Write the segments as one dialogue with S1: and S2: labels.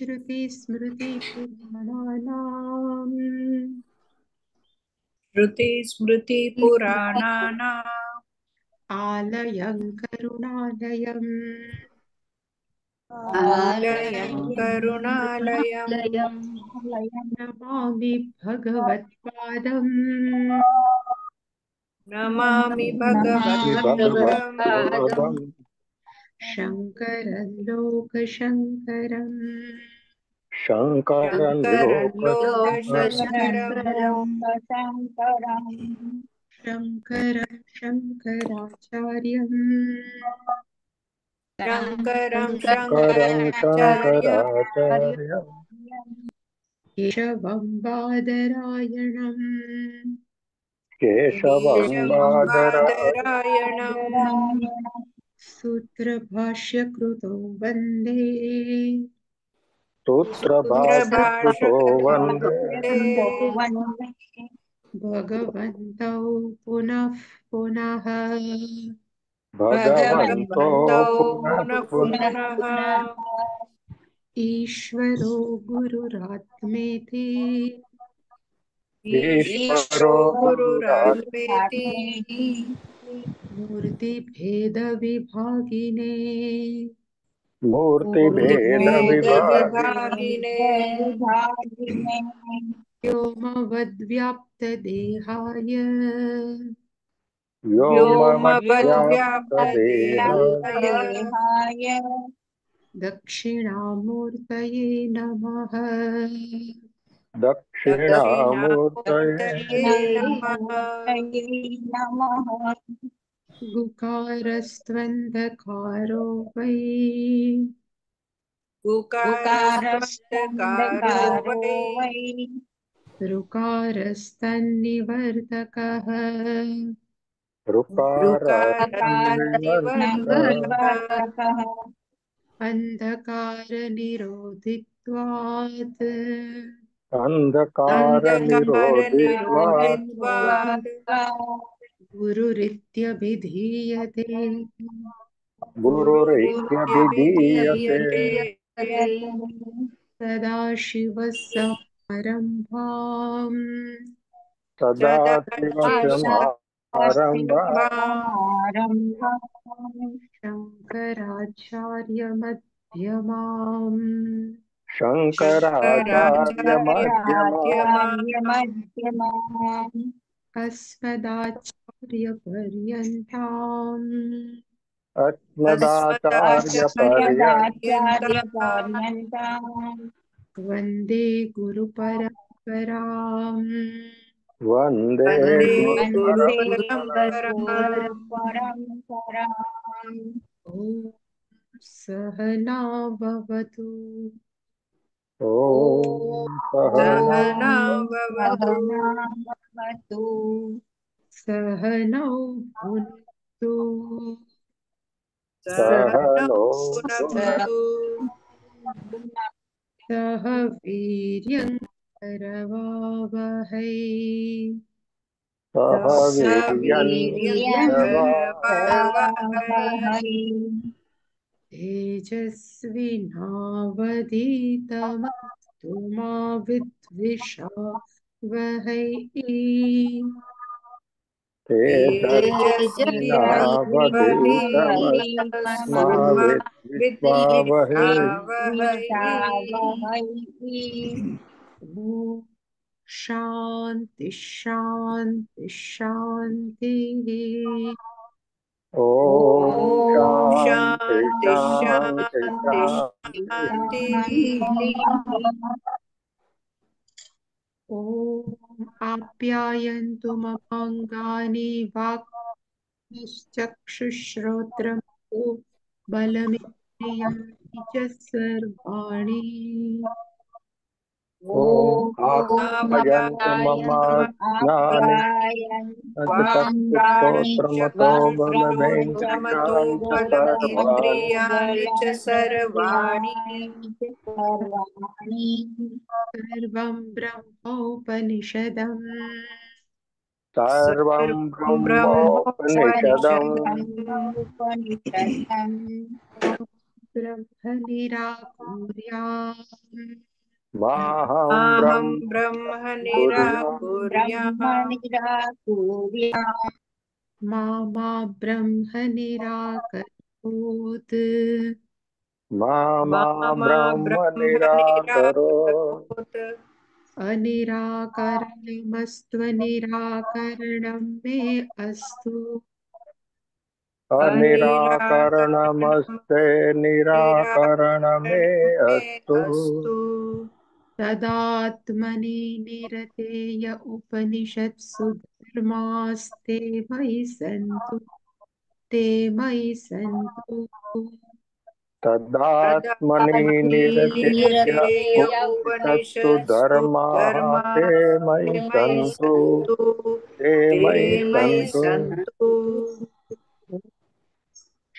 S1: श्रुतिस्मृतिपुराणानाम् श्रुतिस्मृतिपुराणानाम् आलयं करुणालयम्
S2: आलयं करुणालयं
S1: नमामि भगवत्पादम् नमामि भगवत्पादम् शङ्करल्लोकशङ्करम् शङ्करं शङ्करं शङ्कराचार्यम् शङ्करं शङ्कराचार्यम् केशवं बादरायणम् केशवं बादरायणम् सूत्र भाष्य कृतो वन्दे सूत्र भगवन्तौ पुनः पुनः ईश्वरो गुरुरात्मेति
S2: ईश्वरो गुरुरात्मेति
S1: મૂર્તિ ભેદ વિભાગીને મૂર્તિ ભેદ વિભાગીને વ્યોમવદ્વ્યાપ્ત દેહાય વ્યોમવદ્વ્યાપ્ત દેહાય દક્ષિણામૂર્તયે નમઃ दक्षिणामूर्तये गुकारस्त्वन्धकारो वै गुकारस्त्वन्धकारो वै ऋकारस्तन्निवर्धकः ऋकारस्तन्निवर्धकः अन्धकारनिरोधित्वात् અંધકાર ગુરુરીત્યભિધીયતે ગુરુરીત્યભિધીયતે સદાશિવ સમારંભામ
S2: સદાશિવ
S1: સમારંભારંભા શંકરાચાર્ય મધ્યમામ शङ्कराचार्यमध्यमान् अस्मदाचार्यपर्यन्ताम् अस्मदाचार्यपर्यन्ताम् वन्दे गुरुपरम्पराम् वन्दे ॐ सहना भवतु सहनावतु सहनौ भुनस्तु
S2: सहनौ
S1: सह वीर्यं करवावहै सह वीर्यं करवावहै तेजस्विनावधितमस्तु मा विद्विषा वहै शान्ति शान्ति शान्तिः ઓમ શાંતિ શાંતિ શાંતિ ઓમ આપ્યાયંતુ મમંગાની વાક નિશ્ચક્ષુશ્રોત્રમ બલમિન્દ્રિયાણિ ચ સર્વાણિ ोत्रमतो बलभैन्द्रियाणि च सर्वाणि सर्वं ब्रह्मोपनिषदम् सर्वं ब्रह्मोपनिषदम् ब्रह्मनिराकुर्याम् माहं ब्रह्म निराकुर्या मा ब्रह्म निराकरोत् मा ब्रह्म मे अस्तु
S2: अनिराकरणमस्ते
S1: निराकरणमे अस्तु तदात्मनि निरतेय उपनिषत्सु धर्मास्ते मयि सन्तु ते मयि सन्तु तदात्मनि निरतेय उपनिषत्सु धर्मास्ते मयि सन्तु ते मयि सन्तु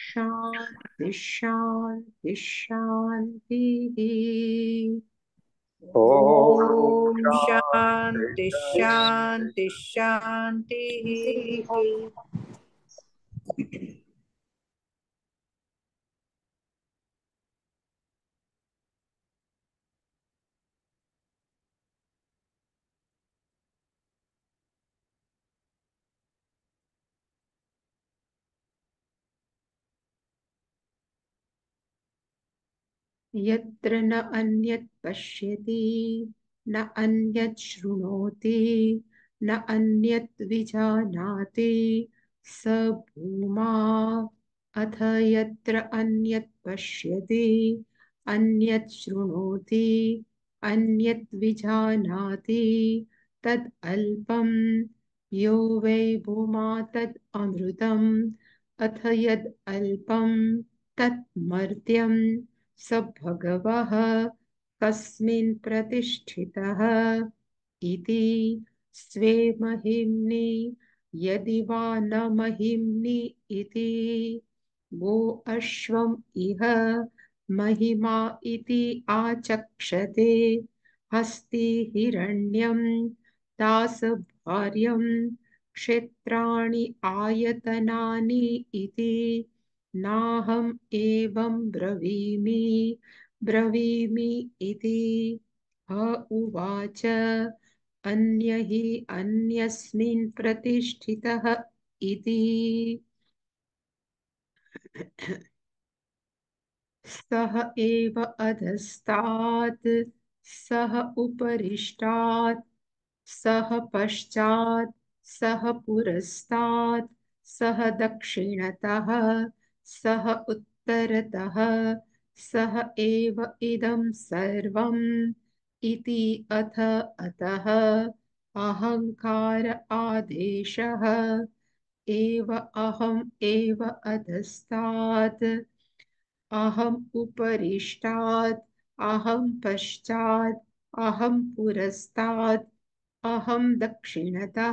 S1: शान्ति शान्ति शान्तिः ઓમ શાંતિ શાંતિ શાંતિ यत्र न अन्यत् पश्यति न अन्यत् शृणोति न अन्यत् विजानाति स भूमा अथ यत्र अन्यत् पश्यति अन्यत् शृणोति अन्यत् विजानाति तद् अल्पं यो वै भूमा तद् अमृतम् अथ यद् अल्पं तत् मर्त्यम् स भगवः कस्मिन् प्रतिष्ठितः इति स्वे महिम्नि यदि वा न महिम्नि इति वो अश्वम् इह महिमा इति आचक्षते हस्ति हिरण्यं तासभार्यं क्षेत्राणि आयतनानि इति નાહમ એવમ બ્રવીમી બ્રવીમી ઇતિ હ ઉવાચ અન્ય હિ અન્યસ્મિન પ્રતિષ્ઠિત ઇતિ સહ એવ અધસ્તાત સહ ઉપરિષ્ટાત સહ પશ્ચાત સહ પુરસ્તાત સહ દક્ષિણતઃ સહ ઉત્તરત સહ એવ ઇદમ સર્વમ ઇતિ અથ અત અહંકાર આદેશ એવ અહમ એવ અધસ્તાત અહમ ઉપરિષ્ટાત અહમ પશ્ચાત અહમ પુરસ્તાત અહમ દક્ષિણત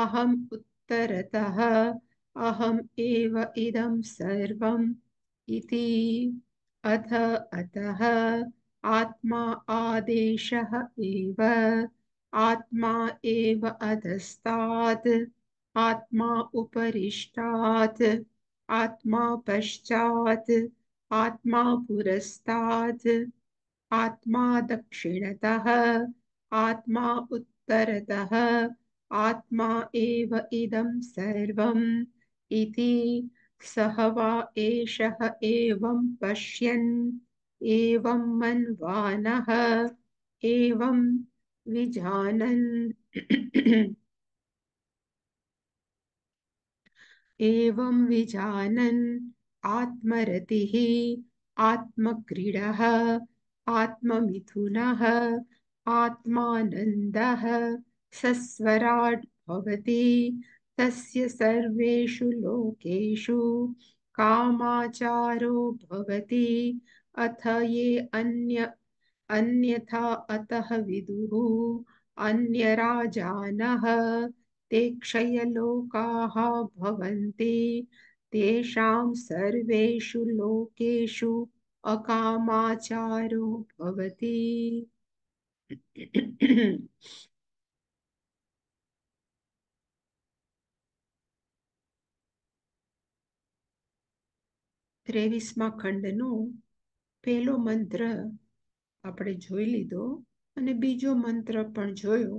S1: અહમ ઉત્તરત अहम एव इदं सर्वम् इति अथ अतः आत्मा आदेशः एव आत्मा एव अधस्तात् आत्मा उपरिष्टात् आत्मा पश्चात् आत्मा पुरस्तात् आत्मा दक्षिणतः आत्मा उत्तरतः आत्मा एव इदं सर्वम् इति सः वा एषः एवं पश्यन् एवं मन्वानः एवं विजानन् एवं विजानन् आत्मरतिः आत्मक्रीडः आत्ममिथुनः आत्मानन्दः सस्वराड् भवति तस्य सर्वेषु लोकेषु कामाचारो भवति अथ ये अन्य अन्यथा अतः विदुः अन्यराजानः ते क्षयलोकाः भवन्ति तेषां सर्वेषु लोकेषु अकामाचारो भवति ત્રેવીસમાં ખંડનો પહેલો મંત્ર આપણે જોઈ લીધો અને બીજો મંત્ર પણ જોયો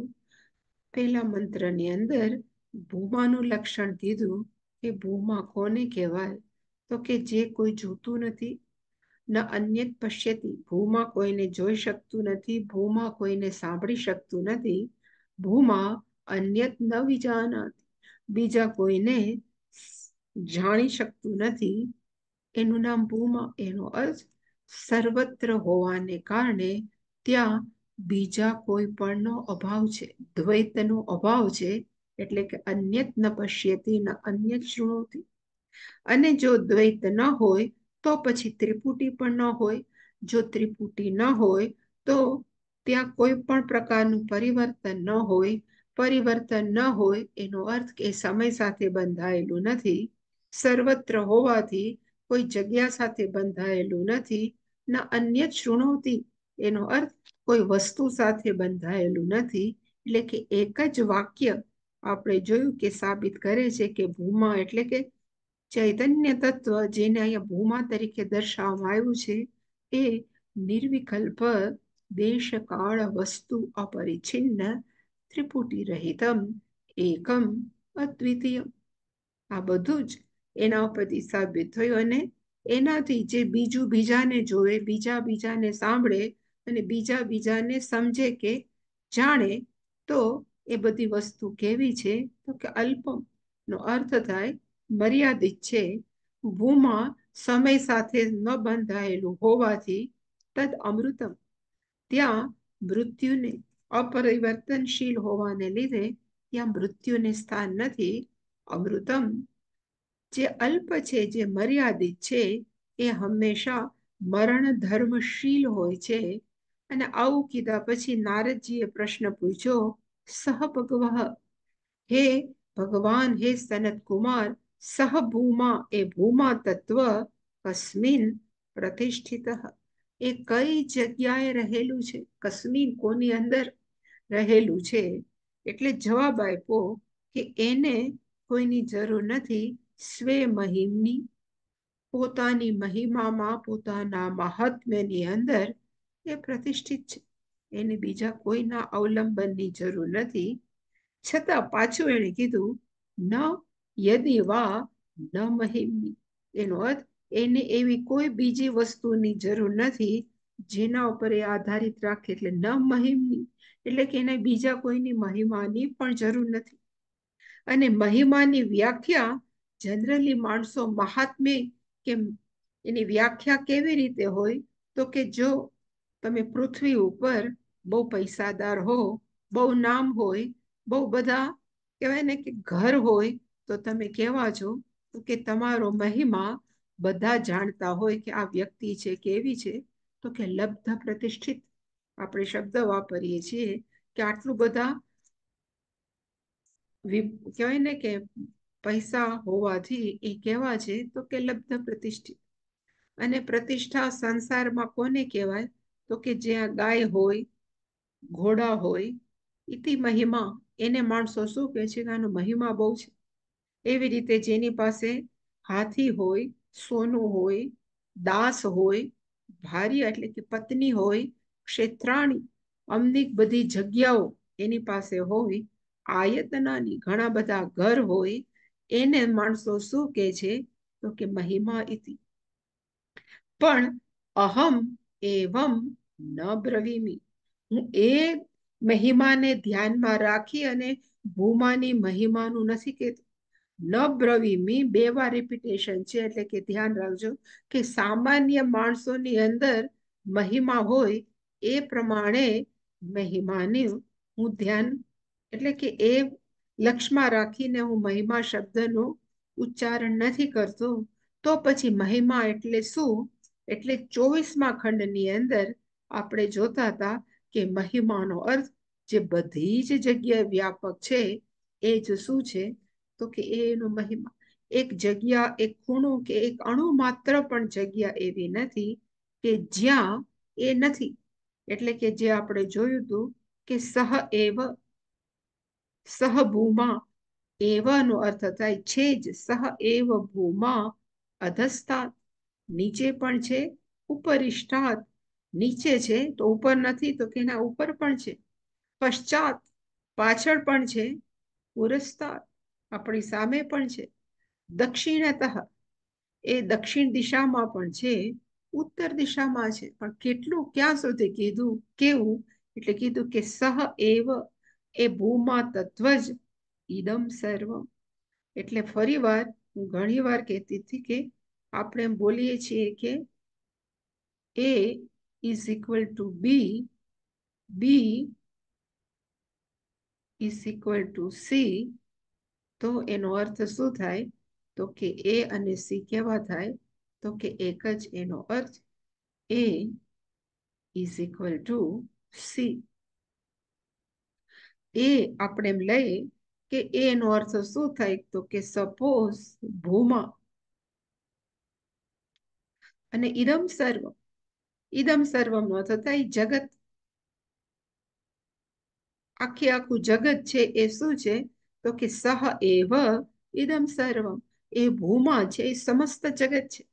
S1: પહેલા મંત્રની અંદર ભૂમાનું લક્ષણ દીધું કે ભૂમા કોને કહેવાય તો કે જે કોઈ જોતું નથી ન અન્ય પશ્યતી ભૂમા કોઈને જોઈ શકતું નથી ભૂમા કોઈને સાંભળી શકતું નથી ભૂમા અન્યત ન વિજાનાતી બીજા કોઈને જાણી શકતું નથી એનું નામ ભૂમા એનો અર્થ સર્વત્ર હોવાને કારણે ત્યાં બીજા કોઈ પણનો અભાવ છે દ્વૈતનો અભાવ છે એટલે કે અન્યત ન પશ્યતી ન અન્ય શૃણોતી અને જો દ્વૈત ન હોય તો પછી ત્રિપુટી પણ ન હોય જો ત્રિપુટી ન હોય તો ત્યાં કોઈ પણ પ્રકારનું પરિવર્તન ન હોય પરિવર્તન ન હોય એનો અર્થ કે સમય સાથે બંધાયેલું નથી સર્વત્ર હોવાથી કોઈ જગ્યા સાથે બંધાયેલું નથી ન અન્ય શૃણોતી એનો અર્થ કોઈ વસ્તુ સાથે બંધાયેલું નથી એટલે કે એક જ વાક્ય આપણે જોયું કે સાબિત કરે છે કે ભૂમા એટલે કે ચૈતન્ય તત્વ જેને અહીંયા ભૂમા તરીકે દર્શાવવામાં આવ્યું છે એ નિર્વિકલ્પ દેશકાળ વસ્તુ અપરિછિન્ન ત્રિપુટી રહિતમ એકમ અદ્વિતીય આ બધું જ એના ઉપરથી સાબિત થયું અને એનાથી જે બીજું બીજાને જોવે બીજા બીજાને સાંભળે અને બીજા બીજાને સમજે કે જાણે તો એ બધી વસ્તુ કેવી છે તો કે અલ્પમ અર્થ થાય મર્યાદિત છે ભૂમાં સમય સાથે ન બંધાયેલું હોવાથી તદ અમૃતમ ત્યાં મૃત્યુને અપરિવર્તનશીલ હોવાને લીધે ત્યાં મૃત્યુને સ્થાન નથી અમૃતમ જે અલ્પ છે જે મર્યાદિત છે એ હંમેશા મરણ ધર્મશીલ હોય છે અને આવું કીધા પછી નારદજીએ પ્રશ્ન પૂછ્યો સહ ભગવહ હે ભગવાન હે સનત કુમાર સહ ભૂમા એ ભૂમા તત્વ કસ્મિન પ્રતિષ્ઠિત એ કઈ જગ્યાએ રહેલું છે કસ્મિન કોની અંદર રહેલું છે એટલે જવાબ આપ્યો કે એને કોઈની જરૂર નથી સ્વે મહિમની પોતાની મહિમામાં પોતાના મહાત્મ્યની અંદર એ પ્રતિષ્ઠિત છે એને બીજા કોઈના અવલંબનની જરૂર નથી છતાં પાછું એણે કીધું ન યદી વા ન મહિમની એનો અર્થ એને એવી કોઈ બીજી વસ્તુની જરૂર નથી જેના ઉપર એ આધારિત રાખે એટલે ન મહિમની એટલે કે એને બીજા કોઈની મહિમાની પણ જરૂર નથી અને મહિમાની વ્યાખ્યા જનરલી માણસો મહાત્મ્ય કે એની વ્યાખ્યા કેવી રીતે હોય તો કે જો તમે પૃથ્વી ઉપર બહુ પૈસાદાર હો બહુ નામ હોય બહુ બધા કહેવાય ને કે ઘર હોય તો તમે કહેવા છો તો કે તમારો મહિમા બધા જાણતા હોય કે આ વ્યક્તિ છે કેવી છે તો કે લબ્ધ પ્રતિષ્ઠિત આપણે શબ્દ વાપરીએ છીએ કે આટલું બધા કહેવાય ને કે પૈસા હોવાથી એ કહેવા છે તો કે લબ્ધ પ્રતિષ્ઠિત અને પ્રતિષ્ઠા સંસારમાં કોને કહેવાય તો કે જ્યાં ગાય હોય ઘોડા હોય ઇતિ મહિમા એને માણસો શું કહે છે કે આનો મહિમા બહુ છે એવી રીતે જેની પાસે હાથી હોય સોનું હોય દાસ હોય ભારી એટલે કે પત્ની હોય ક્ષેત્રાણી અમની બધી જગ્યાઓ એની પાસે હોય આયતનાની ઘણા બધા ઘર હોય એને માણસો શું કે છે તો કે મહિમા ઇતિ પણ અહમ એવમ ન બ્રવીમી હું એ મહિમાને ધ્યાનમાં રાખી અને ભૂમાની મહિમાનું નથી કહેતી ન બ્રવીમી બે વાર રિપીટેશન છે એટલે કે ધ્યાન રાખજો કે સામાન્ય માણસોની અંદર મહિમા હોય એ પ્રમાણે મહિમાને હું ધ્યાન એટલે કે એ લક્ષમાં રાખીને હું મહિમા શબ્દનું ઉચ્ચારણ નથી કરતો તો પછી મહિમા એટલે શું એટલે ચોવીસમા ખંડની અંદર આપણે જોતા હતા કે મહિમાનો અર્થ જે બધી જ જગ્યાએ વ્યાપક છે એ જ શું છે તો કે એનો મહિમા એક જગ્યા એક ખૂણો કે એક અણુ માત્ર પણ જગ્યા એવી નથી કે જ્યાં એ નથી એટલે કે જે આપણે જોયું હતું કે સહ એવ સહ ભૂમા એવાનો અર્થ થાય છે જ સહ એવ ભૂમા અધસ્તાત નીચે પણ છે ઉપરિષ્ઠાત નીચે છે તો ઉપર નથી તો તેના ઉપર પણ છે પશ્ચાત પાછળ પણ છે પુરસ્તાત આપણી સામે પણ છે દક્ષિણતઃ એ દક્ષિણ દિશામાં પણ છે ઉત્તર દિશામાં છે પણ કેટલું ક્યાં સુધી કીધું કેવું એટલે કીધું કે સહ એવ એ ભૂમાં તત્વ જ ઈદમ સર્વ એટલે ફરી વાર હું ઘણીવાર કહેતી હતી કે આપણે બોલીએ છીએ કે A is equal to B B is equal to C તો એનો અર્થ શું થાય તો કે એ અને સી કેવા થાય તો કે એક જ એનો અર્થ A is equal to C એ આપણે એમ લઈએ કે એનો અર્થ શું થાય તો કે સપોઝ ભૂમા અને ઇદમ સર્વ ઇદમ સર્વમ થતા એ જગત આખે આખું જગત છે એ શું છે તો કે સહ એવ ઈદમ સર્વમ એ ભૂમા છે એ સમસ્ત જગત છે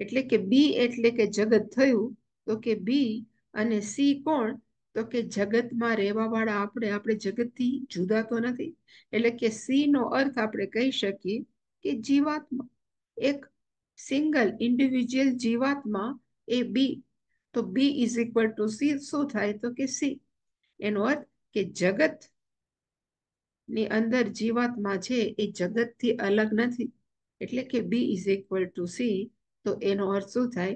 S1: એટલે કે બી એટલે કે જગત થયું તો કે બી અને સી કોણ તો કે જગતમાં રહેવાવાળા આપણે આપણે જગતથી જુદા તો નથી એટલે કે સી નો અર્થ આપણે કહી શકીએ કે જીવાત્મા એક સિંગલ ઇન્ડિવિજ્યુઅલ જીવાત્મા એ બી તો B is equal to C શું થાય તો કે સી એનો અર્થ કે જગત ની અંદર જીવાત્મા છે એ જગતથી અલગ નથી એટલે કે B is equal to C તો એનો અર્થ શું થાય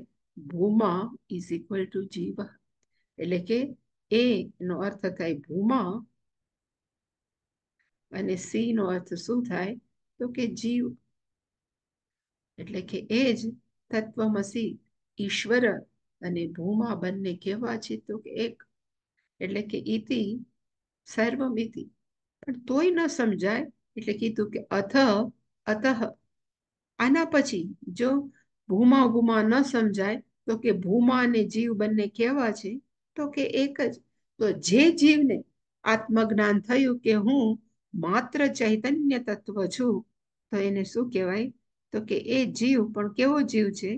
S1: ભૂમા ઇઝ ઇક્વલ ટુ જીવ એટલે કે એ નો અર્થ થાય ભૂમા અને સી નો અર્થ શું થાય તો કે જીવ એટલે કે એ જ તત્વમસી ઈશ્વર અને ભૂમા બંને કહેવા છે તો કે એક એટલે કે ઇતિ સર્વમિતિ પણ તોય ન સમજાય એટલે કીધું કે અથ અતઃ આના પછી જો ભૂમા ભૂમા ન સમજાય તો કે ભૂમા અને જીવ બંને કેવા છે તો કે એક જ તો જે જીવને આત્મજ્ઞાન થયું કે હું માત્ર ચૈતન્ય તત્વ છું તો એને શું કહેવાય તો કે એ જીવ પણ કેવો જીવ છે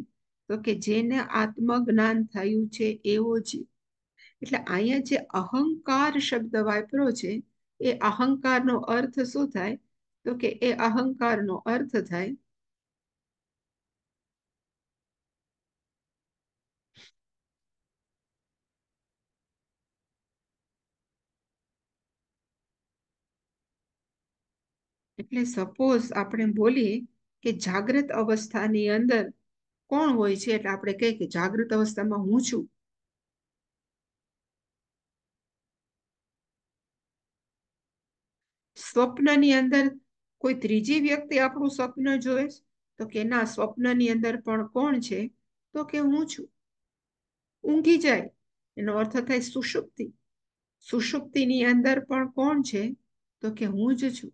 S1: તો કે જેને આત્મજ્ઞાન થયું છે એવો જીવ એટલે અહીંયા જે અહંકાર શબ્દ વાપરો છે એ અહંકારનો અર્થ શું થાય તો કે એ અહંકારનો અર્થ થાય એટલે સપોઝ આપણે બોલીએ કે જાગ્રત અવસ્થાની અંદર કોણ હોય છે એટલે આપણે કહીએ કે જાગૃત અવસ્થામાં હું છું સ્વપ્નની અંદર કોઈ ત્રીજી વ્યક્તિ આપણું સ્વપ્ન જોવે તો કે ના સ્વપ્નની અંદર પણ કોણ છે તો કે હું છું ઊંઘી જાય એનો અર્થ થાય સુષુપ્તિ સુષુપ્તિની અંદર પણ કોણ છે તો કે હું જ છું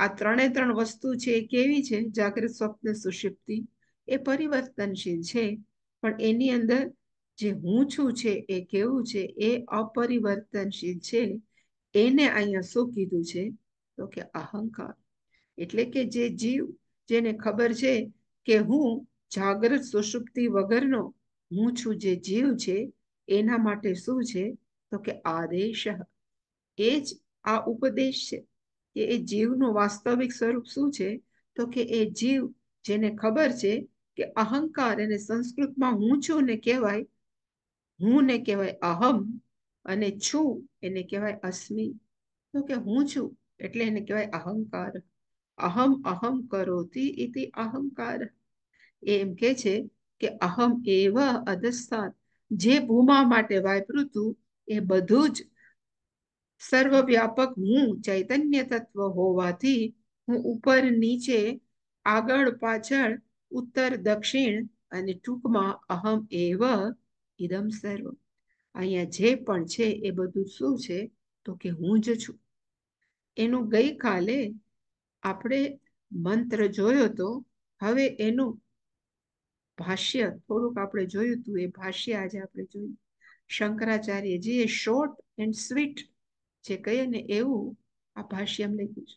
S1: આ ત્રણે ત્રણ વસ્તુ છે એ કેવી છે જાગૃત સ્વપ્ન સુષિપ્તિ એ પરિવર્તનશીલ છે પણ એની અંદર જે હું છું છે એ કેવું છે એ અપરિવર્તનશીલ છે એને અહીંયા શું કીધું છે તો કે અહંકાર એટલે કે જે જીવ જેને ખબર છે કે હું જાગૃત સુષુપ્તિ વગરનો હું છું જે જીવ છે એના માટે શું છે તો કે આદેશ એ જ આ ઉપદેશ છે કે એ જીવનું વાસ્તવિક સ્વરૂપ શું છે તો કે એ જીવ જેને ખબર છે કે અહંકાર એને સંસ્કૃતમાં હું છું ને કહેવાય હું ને કહેવાય અહમ અને છું એને કહેવાય અસ્મિ તો કે હું છું એટલે એને કહેવાય અહંકાર અહમ અહમ કરોતી ઇતિ અહંકાર એમ કે છે કે અહમ એવા અધસ્થાન જે ભૂમા માટે વાપરું એ બધું જ સર્વવ્યાપક હું ચૈતન્ય તત્વ હોવાથી હું ઉપર નીચે આગળ પાછળ ઉત્તર દક્ષિણ અને ટૂંકમાં અહમ એવ ઇદમ સર્વ અહીંયા જે પણ છે એ બધું શું છે તો કે હું જ છું એનું ગઈકાલે આપણે મંત્ર જોયો તો હવે એનું ભાષ્ય થોડુંક આપણે જોયું હતું એ ભાષ્ય આજે આપણે જોયું શંકરાચાર્યજીએ શોર્ટ એન્ડ સ્વીટ જે કહીએ ને એવું આ ભાષ્યમ લખ્યું છે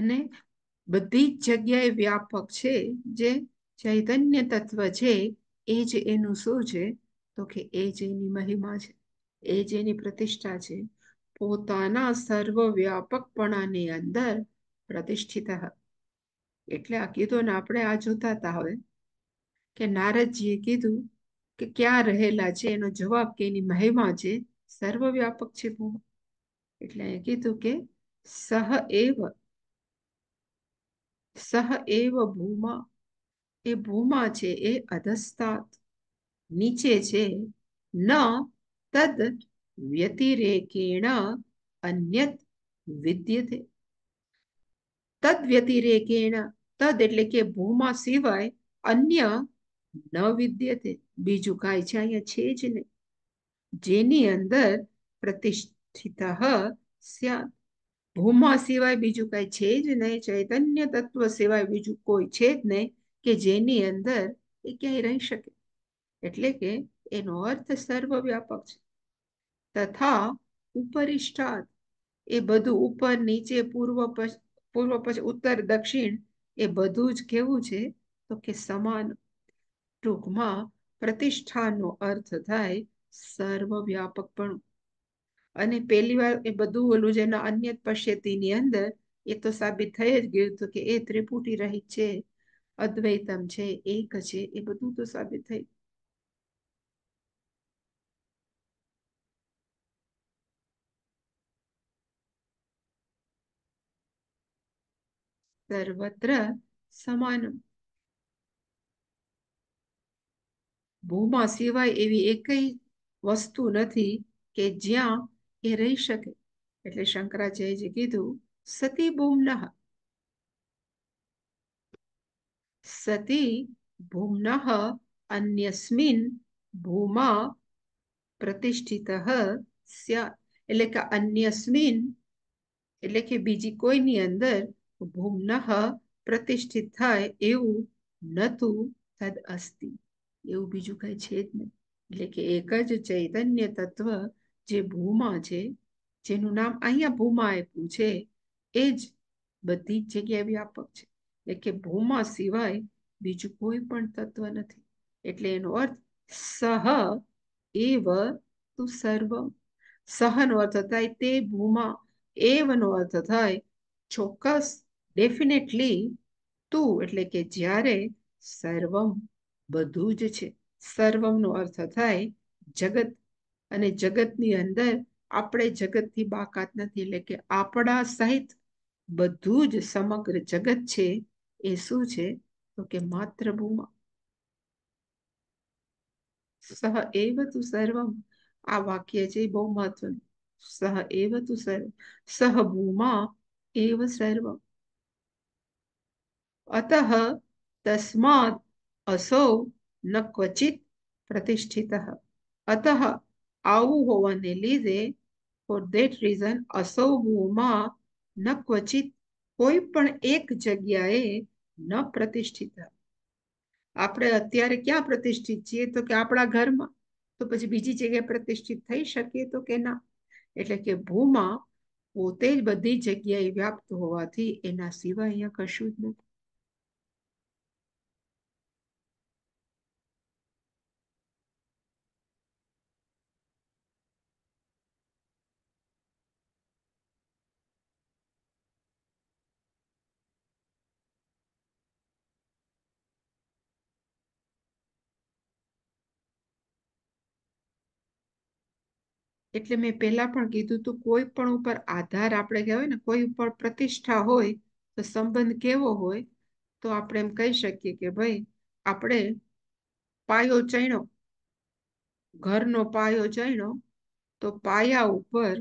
S1: અને બધી જ જગ્યાએ વ્યાપક છે જે ચૈતન્ય તત્વ છે એ જ એનું શું છે તો કે એ જ એની મહિમા છે એ જ એની પ્રતિષ્ઠા છે પોતાના સર્વવ્યાપકપણાની અંદર પ્રતિષ્ઠિત એટલે આ કીધું આપણે આ જોતા હતા હવે કે નારદજીએ કીધું કે ક્યાં રહેલા છે એનો જવાબ કે એની મહિમા છે સર્વવ્યાપક છે એટલે એ કીધું કે સહ એવ સહ એવ ભૂમા એ ભૂમા છે એ અધસ્તાત નીચે છે ન તદ વ્યતિરેકેણ અન્યત વિદ્યતે તદ વ્યતિરેકેણ તદ એટલે કે ભૂમા સિવાય અન્ય ન વિદ્યતે બીજું કાંઈ છે અહીંયા છે જ નહીં જેની અંદર પ્રતિષ્ઠિત સ્યા ભૂમા સિવાય બીજું કઈ છે જ નહીં ચૈતન્ય તત્વ સિવાય બીજું કોઈ છે જ નહીં કે જેની અંદર એ ક્યાંય રહી શકે એટલે કે એનો અર્થ સર્વવ્યાપક છે તથા ઉપરિષ્ઠાત એ બધું ઉપર નીચે પૂર્વ પૂર્વ પછી ઉત્તર દક્ષિણ એ બધું જ કેવું છે તો કે સમાન ટૂંકમાં પ્રતિષ્ઠાનનો અર્થ થાય સર્વવ્યાપક પણ અને પહેલી વાર એ બધું ઓલું જેના અન્ય પશ્યતિની અંદર એ તો સાબિત થઈ જ ગયું હતું કે એ ત્રિપુટી રહિત છે અદ્વૈતમ છે એક છે એ બધું તો સાબિત થઈ સર્વત્ર સમાન ભૂમા સિવાય એવી એકય વસ્તુ નથી કે જ્યાં એ રહી શકે એટલે શંકરાચાર્ય કીધું સતી ભૂમનઃ સતી ભૂમનઃ અન્યસ્મિન ભૂમ પ્રતિષ્ઠિત એટલે કે અન્યસ્મિન એટલે કે બીજી કોઈની અંદર ભૂમનઃ પ્રતિષ્ઠિત થાય એવું નતું તદ અસ્તિ એવું બીજું કઈ છે જ નહીં એટલે કે એક જ ચૈતન્ય તત્વ જે ભૂમાં છે જેનું નામ અહીંયા ભૂમાં આપ્યું છે એ જ બધી જગ્યાએ વ્યાપક છે એટલે કે ભૂમાં સિવાય બીજું કોઈ પણ તત્વ નથી એટલે એનો અર્થ સહ એવ તું સર્વમ સહનો અર્થ થાય તે ભૂમા એવનો અર્થ થાય ચોક્કસ ડેફિનેટલી તું એટલે કે જ્યારે સર્વમ બધું જ છે સર્વમનો અર્થ થાય જગત અને જગત ની અંદર આપડે જગત થી બાકાત નથી એટલે કે આપડા સહિત બધું જ સમગ્ર જગત છે એ શું છે તો કે માત્ર ભૂમઃ સહૈવતુ સર્વં આ વાક્ય છે એ બહુ મહત્વનું સહૈવતુ સર્વ સહ ભૂમા એવ સર્વં અતઃ તસ્માત અસો નકવચિત પ્રતિષ્ઠિતઃ અતઃ આવું હોવાને લીધે ફોર ધેટ રીઝન અસૌભૂમાં ન ક્વચિત કોઈ પણ એક જગ્યાએ ન પ્રતિષ્ઠિત આપણે અત્યારે ક્યાં પ્રતિષ્ઠિત છીએ તો કે આપણા ઘરમાં તો પછી બીજી જગ્યાએ પ્રતિષ્ઠિત થઈ શકીએ તો કે ના એટલે કે ભૂમાં પોતે જ બધી જગ્યાએ વ્યાપ્ત હોવાથી એના સિવાય અહીંયા કશું જ નથી એટલે મેં પહેલા પણ કીધું હતું કોઈ પણ ઉપર આધાર આપણે કહેવાય ને કોઈ ઉપર પ્રતિષ્ઠા હોય તો સંબંધ કેવો હોય તો આપણે એમ કહી શકીએ કે ભાઈ આપણે પાયો ચણ્યો ઘરનો પાયો ચણ્યો તો પાયા ઉપર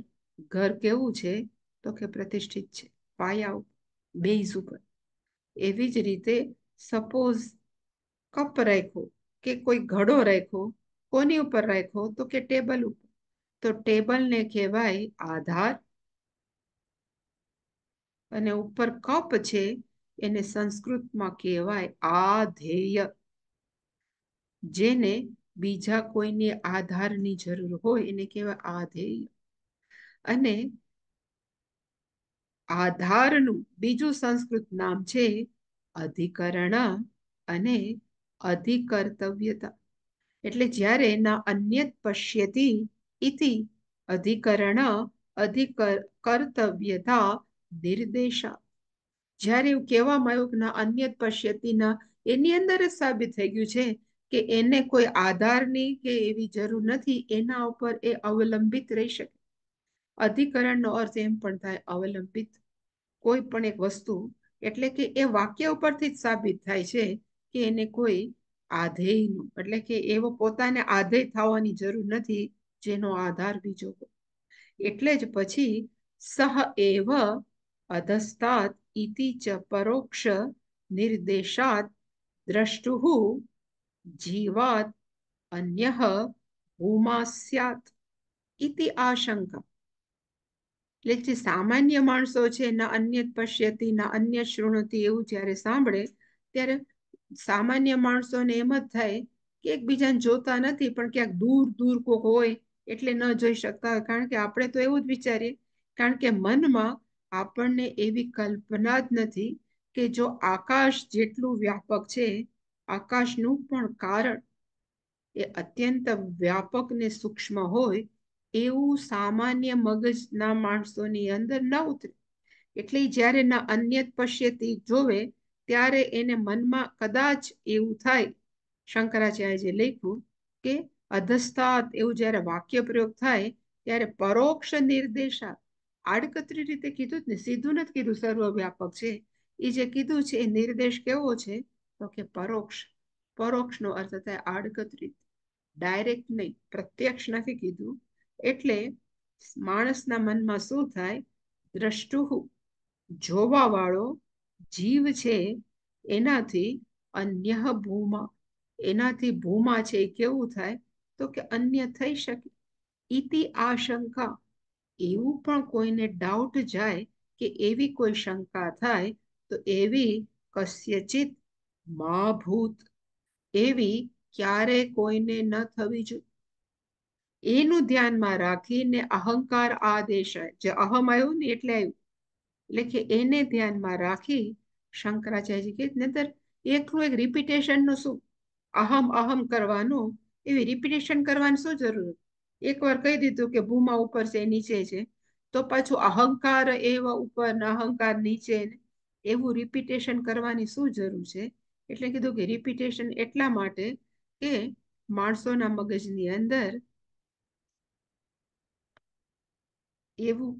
S1: ઘર કેવું છે તો કે પ્રતિષ્ઠિત છે પાયા બેઝ ઉપર એવી જ રીતે સપોઝ કપ રાખ્યો કે કોઈ ઘડો રાખ્યો કોની ઉપર રાખો તો કે ટેબલ ઉપર તો ટેબલને કહેવાય આધાર અને ઉપર કપ છે એને સંસ્કૃતમાં કહેવાય આધેય જેને બીજા કોઈને આધારની જરૂર હોય એને કહેવાય આધેય અને આધારનું બીજું સંસ્કૃત નામ છે અધિકરણ અને અધિકર્તવ્યતા એટલે જ્યારે એના અન્ય પશ્યતી इति અધિકરણ અધિક કર્તવ્યતા નિર્દેશા જ્યારે એવું કહેવામાં આવ્યું કે ના અન્ય પશ્યતિના એની અંદર જ સાબિત થઈ ગયું છે કે એને કોઈ આધારની કે એવી જરૂર નથી એના ઉપર એ અવલંબિત રહી શકે અધિકરણનો અર્થ એમ પણ થાય અવલંબિત કોઈ પણ એક વસ્તુ એટલે કે એ વાક્ય ઉપરથી જ સાબિત થાય છે કે એને કોઈ આધેયનું એટલે કે એવો પોતાને આધેય થવાની જરૂર નથી જેનો આધાર બીજો એટલે જ પછી સહ એવ અધસ્તાત ઇતિ ચ પરોક્ષ નિર્દેશાત દ્રષ્ટુ જીવાત અન્ય ભૂમાસ્યાત ઇતિ આશંકા એટલે જે સામાન્ય માણસો છે ન અન્ય પશ્યતી ના અન્ય શૃણતી એવું જ્યારે સાંભળે ત્યારે સામાન્ય માણસોને એમ જ થાય કે એકબીજાને જોતા નથી પણ ક્યાંક દૂર દૂર કોક હોય એટલે ન જોઈ શકતા કારણ કે આપણે તો એવું જ વિચારીએ કારણ કે મનમાં આપણને એવી કલ્પના જ નથી કે જો આકાશ જેટલું વ્યાપક છે આકાશનું પણ કારણ એ અત્યંત વ્યાપક ને સૂક્ષ્મ હોય એવું સામાન્ય મગજના માણસોની અંદર ન ઉતરે એટલે જ્યારે ના અન્ય પશ્યતી જોવે ત્યારે એને મનમાં કદાચ એવું થાય જે લખ્યું કે અધસ્તાત એવું જ્યારે વાક્ય પ્રયોગ થાય ત્યારે પરોક્ષ નિર્દેશાત આડકતરી રીતે કીધું જ ને સીધું નથી કીધું સર્વવ્યાપક છે એ જે કીધું છે એ નિર્દેશ કેવો છે તો કે પરોક્ષ પરોક્ષનો અર્થ થાય આડકતરી ડાયરેક્ટ નહીં પ્રત્યક્ષ નથી કીધું એટલે માણસના મનમાં શું થાય દ્રષ્ટુ જોવાવાળો જીવ છે એનાથી અન્ય ભૂમા એનાથી ભૂમા છે એ કેવું થાય તો કે અન્ય થઈ શકે ઇતિ આશંકા એવું પણ કોઈને ડાઉટ જાય કે એવી કોઈ શંકા થાય તો એવી કસ્યચિત મા ભૂત એવી ક્યારે કોઈને ન થવી જોઈએ એનું ધ્યાનમાં રાખીને અહંકાર આદેશ જે અહમ આવ્યું ને એટલે આવ્યું એટલે કે એને ધ્યાનમાં રાખી શંકરાચાર્યજી કે નતર એકલું એક રિપીટેશનનું શું અહમ અહમ કરવાનું એવી રિપીટેશન કરવાની શું જરૂર એકવાર કહી દીધું કે ભૂમા ઉપર છે નીચે છે તો પાછું અહંકાર એવા ઉપર ને અહંકાર નીચે એવું રિપીટેશન કરવાની શું જરૂર છે એટલે કીધું કે રિપીટેશન એટલા માટે કે માણસોના મગજની અંદર એવું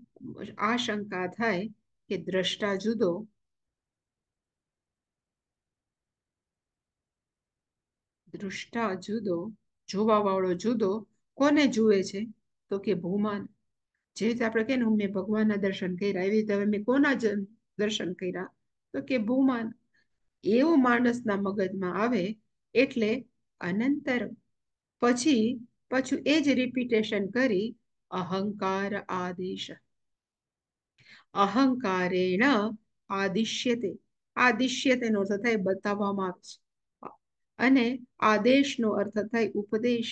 S1: આશંકા થાય કે દ્રષ્ટા જુદો દ્રષ્ટા જુદો જોવાવાળો જુદો કોને જુએ છે તો કે ભૂમાન જે રીતે આપણે કહીએ ને મેં ભગવાનના દર્શન કર્યા એવી રીતે હવે મેં કોના દર્શન કર્યા તો કે ભૂમાન એવું માણસના મગજમાં આવે એટલે અનંતર પછી પછી એ જ રિપીટેશન કરી અહંકાર આદેશ અહંકારેણ આદિશ્યતે આદિશ્યતેનો અર્થ થાય બતાવવામાં આવે છે અને આદેશનો અર્થ થાય ઉપદેશ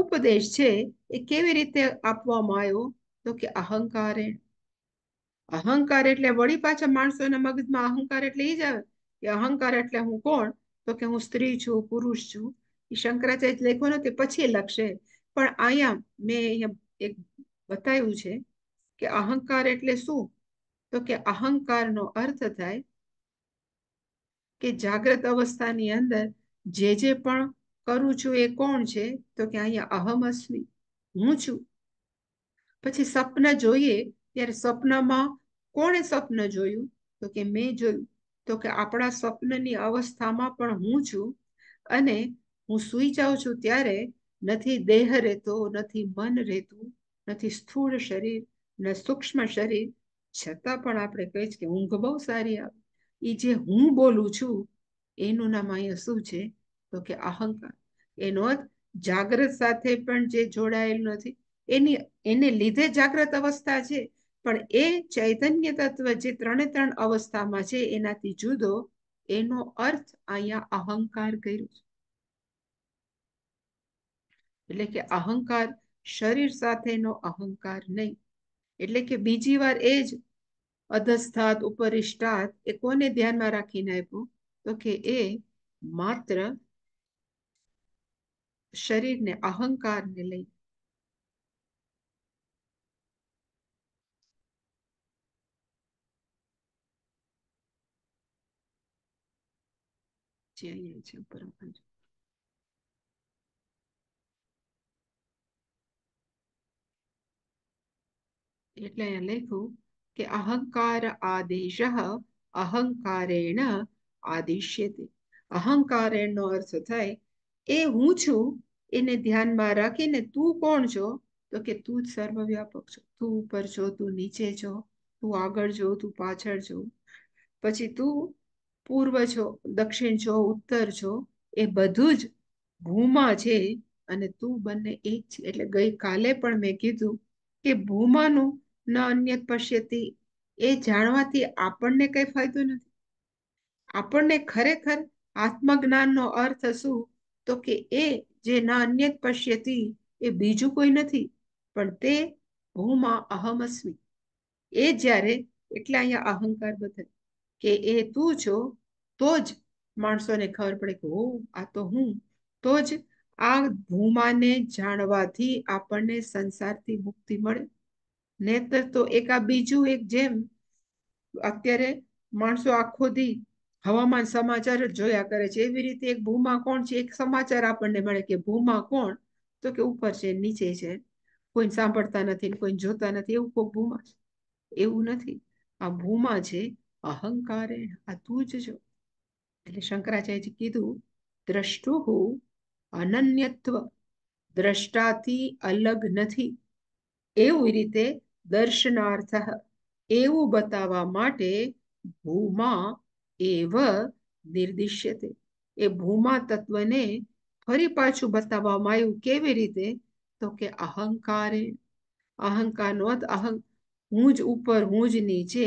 S1: ઉપદેશ છે એ કેવી રીતે આપવામાં આવ્યો તો કે અહંકારે અહંકાર એટલે વળી પાછા માણસોના મગજમાં અહંકાર એટલે એ જ આવે કે અહંકાર એટલે હું કોણ તો કે હું સ્ત્રી છું પુરુષ છું એ શંકરાચાર્ય લેખો તે પછી લખશે પણ અહીંયા મેં અહીંયા એક બતાવ્યું છે કે અહંકાર એટલે શું તો કે અહંકારનો અર્થ થાય કે જાગ્રત અવસ્થાની અંદર જે જે પણ કરું છું એ કોણ છે તો કે અહીંયા અહમ અસ્મી હું છું પછી સ્વપ્ન જોઈએ ત્યારે સ્વપ્નમાં કોણે સ્વપ્ન જોયું તો કે મેં જોયું તો કે આપણા સ્વપ્નની અવસ્થામાં પણ હું છું અને હું સૂઈ જાઉં છું ત્યારે નથી દેહ રહેતો નથી મન રહેતું નથી સ્થૂળ શરીર ને સૂક્ષ્મ શરીર છતાં પણ આપણે કહે છે કે ઊંઘ બહુ સારી આવે એ જે હું બોલું છું એનું નામ અહીંયા શું છે તો કે અહંકાર એનો જાગ્રત સાથે પણ જે જોડાયેલ નથી એની એને લીધે જાગ્રત અવસ્થા છે પણ એ ચૈતન્ય તત્વ જે ત્રણે ત્રણ અવસ્થામાં છે એનાથી જુદો એનો અર્થ અહીંયા અહંકાર કર્યો છે એટલે કે અહંકાર શરીર સાથેનો અહંકાર નહીં એટલે કે બીજી વાર એ જ અધસ્થાત ઉપરિષ્ઠાત એ કોને ધ્યાનમાં રાખીને આપ્યું તો કે એ માત્ર શરીરને અહંકારને લઈ એટલે અહીંયા લખ્યું કે અહંકાર આદેશ અહંકારેણ આદિશ્ય આદિશ્યતે નો અર્થ થાય એ હું છું એને ધ્યાનમાં રાખીને તું કોણ છો તો કે તું જ સર્વવ્યાપક છો તું ઉપર છો તું નીચે છો તું આગળ છો તું પાછળ છો પછી તું પૂર્વ છો દક્ષિણ છો ઉત્તર છો એ બધું જ ભૂમા છે અને તું બંને એક છે એટલે ગઈકાલે પણ મેં કીધું કે ભૂમાનું ન અન્ય પશ્યતી એ જાણવાથી આપણને કઈ ફાયદો નથી આપણને ખરેખર આત્મજ્ઞાનનો અર્થ શું તો કે એ જે ન અન્ય પશ્યતી એ બીજું કોઈ નથી પણ તે ભૂમાં અહમ અસ્મી એ જ્યારે એટલે અહીંયા અહંકાર બદલ કે એ તું છો તો જ માણસોને ખબર પડે કે ઓ આ તો હું તો જ આ ભૂમાને જાણવાથી આપણને સંસારથી મુક્તિ મળે નેતર તો એક આ બીજું એક જેમ અત્યારે માણસો આખો દી હવામાન સમાચાર જ જોયા કરે છે એવી રીતે એક ભૂમાં કોણ છે એક સમાચાર આપણને મળે કે ભૂમાં કોણ તો કે ઉપર છે નીચે છે કોઈને સાંભળતા નથી કોઈને જોતા નથી એવું કોઈ ભૂમા છે એવું નથી આ ભૂમા છે અહંકાર આ તું જ જો એટલે શંકરાચાર્યજી કીધું દ્રષ્ટુ અનન્યત્વ દ્રષ્ટાથી અલગ નથી એવી રીતે દર્શનાર્થ એવું બતાવવા માટે ભૂમા એવ નિર્દિશ્યતે એ ભૂમા તત્વને ફરી પાછું બતાવવામાં આવ્યું કેવી રીતે તો કે અહંકારે અહંકારનો અર્થ અહંક હું જ ઉપર હું જ નીચે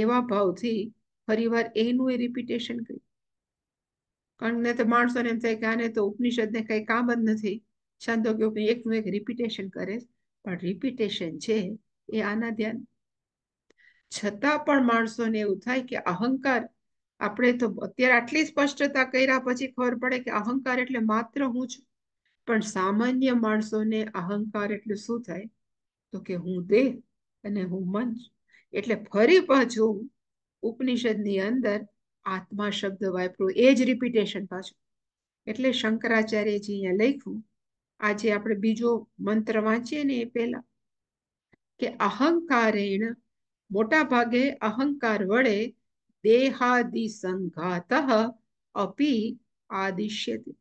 S1: એવા ભાવથી ફરીવાર એનું એ રિપીટેશન કર્યું કારણ ને તો માણસોને એમ થાય કે આને તો ઉપનિષદ ને કંઈ કામ જ નથી છંદો કે એકનું એક રિપીટેશન કરે પણ રિપીટેશન છે એ આના ધ્યાન છતાં પણ માણસોને એવું થાય કે અહંકાર આપણે તો અત્યારે આટલી સ્પષ્ટતા કર્યા પછી ખબર પડે કે અહંકાર એટલે માત્ર હું છું પણ સામાન્ય માણસોને અહંકાર એટલે શું થાય તો કે હું દેહ અને હું મન એટલે ફરી પાછું ઉપનિષદની અંદર આત્મા શબ્દ વાપરો એ જ રિપીટેશન પાછું એટલે શંકરાચાર્યજી અહીંયા લખ્યું આજે આપણે બીજો મંત્ર વાંચીએ ને એ પહેલા કે અહંકારેણ મોટા ભાગે અહંકાર વડે દેહાદિ સંઘાત અપી આદિશ્યતે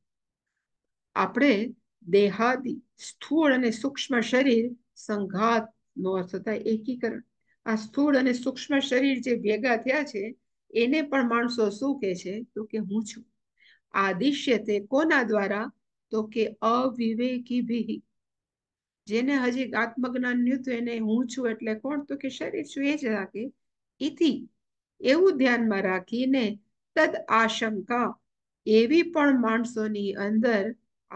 S1: આપણે દેહાદિ સ્થૂળ અને સૂક્ષ્મ શરીર સંઘાત નો અર્થ થાય એકીકરણ આ સ્થૂળ અને સૂક્ષ્મ શરીર જે ભેગા થયા છે એને પણ માણસો શું કે છે તો કે હું છું આદિશ્ય તે કોના દ્વારા તો કે અવિવેકી ભી જેને હજી આત્મજ્ઞાન ન્યુત એને હું છું એટલે કોણ તો કે શરીર છું એ જ રાખે ઇતિ એવું ધ્યાનમાં રાખીને તદ આશંકા એવી પણ માણસોની અંદર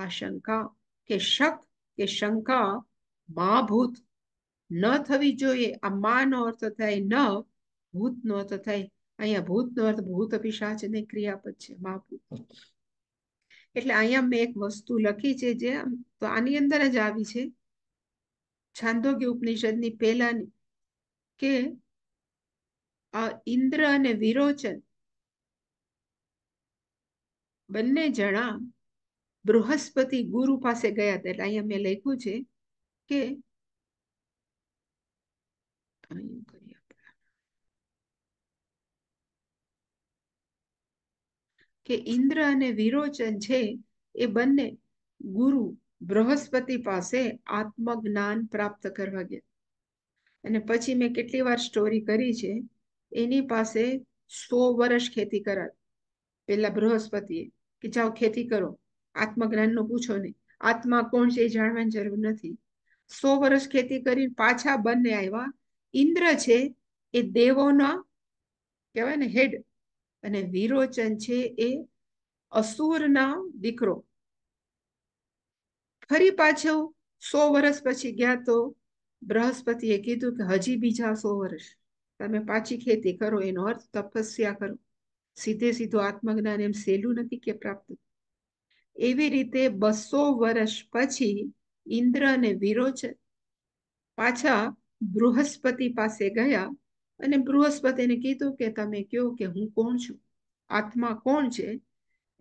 S1: આશંકા કે શક કે શંકા મા ભૂત ન થવી જોઈએ આ માનો અર્થ થાય ન ભૂતનો અર્થ થાય અહીંયા ભૂતનો અર્થ ભૂત અભિશાચ અને ક્રિયાપદ છે મા ભૂત એટલે અહીંયા મેં એક વસ્તુ લખી છે જે તો આની અંદર જ આવી છે છાંદોગ્ય ઉપનિષદની પહેલાની કે આ ઇન્દ્ર અને વિરોચન બંને જણા બૃહસ્પતિ ગુરુ પાસે ગયા હતા એટલે અહીંયા મેં લખ્યું છે કે કે ઇન્દ્ર અને વિરોચન છે એ બંને ગુરુ બૃહસ્પતિ પાસે આત્મ જ્ઞાન પ્રાપ્ત કરવા ગયા અને પછી મેં કેટલી વાર સ્ટોરી કરી છે એની પાસે સો વર્ષ ખેતી કરાવી પેલા બૃહસ્પતિએ કે જાઓ ખેતી કરો નું પૂછો નહીં આત્મા કોણ છે એ જાણવાની જરૂર નથી સો વર્ષ ખેતી કરી પાછા બંને આવ્યા ઇન્દ્ર છે એ દેવોના કહેવાય ને હેડ અને વિરોચન છે એ અસુરના દીકરો ફરી પાછો સો વર્ષ પછી ગયા તો બૃહસ્પતિએ કીધું કે હજી બીજા સો વર્ષ તમે પાછી ખેતી કરો એનો અર્થ તપસ્યા કરો સીધે સીધું આત્મજ્ઞાન એમ સહેલું નથી કે પ્રાપ્ત એવી રીતે બસો વર્ષ પછી ઇન્દ્ર અને વિરોચ પાછા બૃહસ્પતિ પાસે ગયા અને બૃહસ્પતિને કીધું કે તમે કહો કે હું કોણ છું આત્મા કોણ છે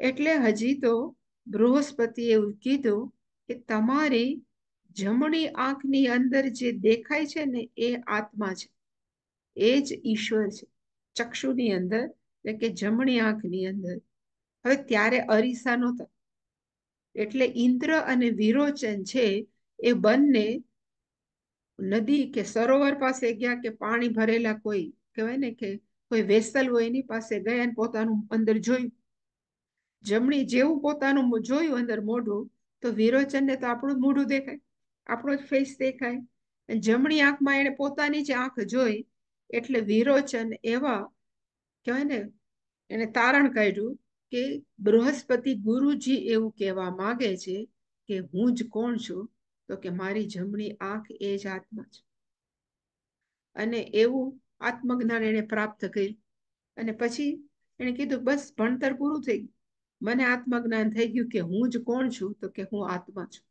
S1: એટલે હજી તો બૃહસ્પતિ એવું કીધું કે તમારી જમણી આંખની અંદર જે દેખાય છે ને એ આત્મા છે એ જ ઈશ્વર છે ચક્ષુની અંદર એટલે કે જમણી આંખની અંદર હવે ત્યારે અરીસા નહોતા એટલે ઇન્દ્ર અને વિરોચન છે એ બંને નદી કે સરોવર પાસે ગયા કે પાણી ભરેલા કોઈ કહેવાય ને કે કોઈ વેસલ હોય એની પાસે ગયા અને પોતાનું અંદર જોયું જમણી જેવું પોતાનું જોયું અંદર મોઢું તો વિરોચનને તો આપણું મોઢું દેખાય આપણો જ ફેસ દેખાય અને જમણી આંખમાં એણે પોતાની જ આંખ જોઈ એટલે વિરોચન એવા કહેવાય ને એને તારણ કાઢ્યું કે બૃહસ્પતિ ગુરુજી એવું કહેવા માગે છે કે હું જ કોણ છું તો કે મારી જમણી આંખ એ જ આત્મા છે અને એવું આત્મજ્ઞાન એને પ્રાપ્ત કર્યું અને પછી એને કીધું બસ ભણતર પૂરું થઈ ગયું મને આત્મજ્ઞાન થઈ ગયું કે હું જ કોણ છું તો કે હું આત્મા છું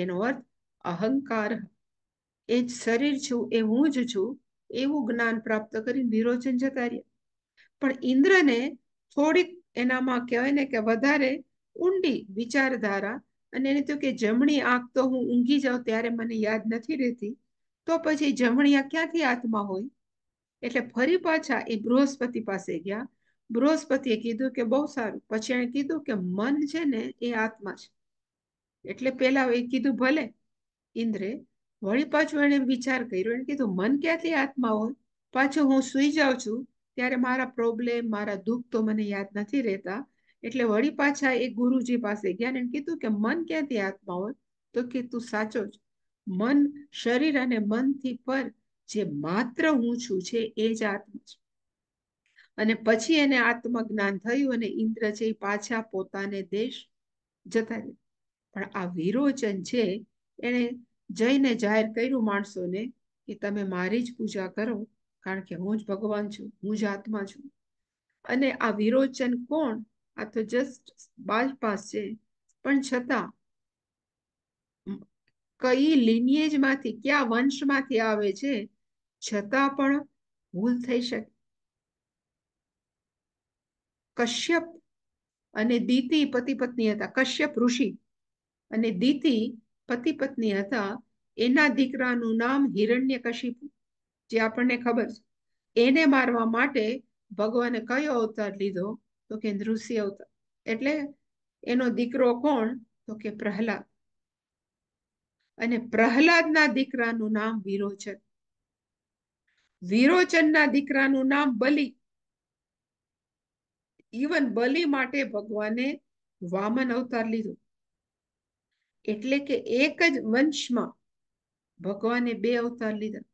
S1: એનો અર્થ અહંકાર એ જ શરીર છું એ હું જ છું એવું જ્ઞાન પ્રાપ્ત કરીને વિરોચન જતા રહ્યા પણ ઇન્દ્રને થોડીક એનામાં કહેવાય ને કે વધારે ઊંડી વિચારધારા અને એને તો કે જમણી આંખ તો હું ઊંઘી જાઉં ત્યારે મને યાદ નથી રહેતી તો પછી જમણી આ ક્યાંથી આત્મા હોય એટલે ફરી પાછા એ બૃહસ્પતિ પાસે ગયા બૃહસ્પતિએ કીધું કે બહુ સારું પછી એણે કીધું કે મન છે ને એ આત્મા છે એટલે પેલા એ કીધું ભલે ઇન્દ્રે વળી પાછું એણે વિચાર કર્યો એણે કીધું મન ક્યાંથી આત્મા હોય પાછો હું સૂઈ જાઉં છું ત્યારે મારા પ્રોબ્લેમ મારા દુઃખ તો મને યાદ નથી રહેતા એટલે વળી પાછા એ ગુરુજી પાસે ગયા અને કીધું કે મન ક્યાંથી આત્મા હોય તો કે તું સાચો જ મન શરીર અને મનથી પર જે માત્ર હું છું છે એ જ આત્મા છે અને પછી એને આત્મજ્ઞાન થયું અને ઇન્દ્ર ઇન્દ્રજય પાછા પોતાને દેશ જતા રહ્યા પણ આ વિરોચન છે એને જઈને જાહેર કર્યું માણસોને કે તમે મારી જ પૂજા કરો કારણ કે હું જ ભગવાન છું હું જ આત્મા છું અને આ વિરોચન કોણ આ તો જસ્ટ બાજપાસ છે પણ છતાં કઈ લિનિયેજમાંથી કયા વંશમાંથી આવે છે છતાં પણ ભૂલ થઈ શકે કશ્યપ અને દીતિ પતિ પત્ની હતા કશ્યપ ઋષિ અને દીતિ પતિ પત્ની હતા એના દીકરાનું નામ હિરણ્યકશિપુ જે આપણને ખબર છે એને મારવા માટે ભગવાને કયો અવતાર લીધો તો કે નૃસિંહ અવતાર એટલે એનો દીકરો કોણ તો કે પ્રહલાદ અને પ્રહલાદના દીકરાનું નામ વિરોચન વિરોચનના દીકરાનું નામ બલિ ઇવન બલિ માટે ભગવાને વામન અવતાર લીધું એટલે કે એક જ વંશમાં ભગવાને બે અવતાર લીધા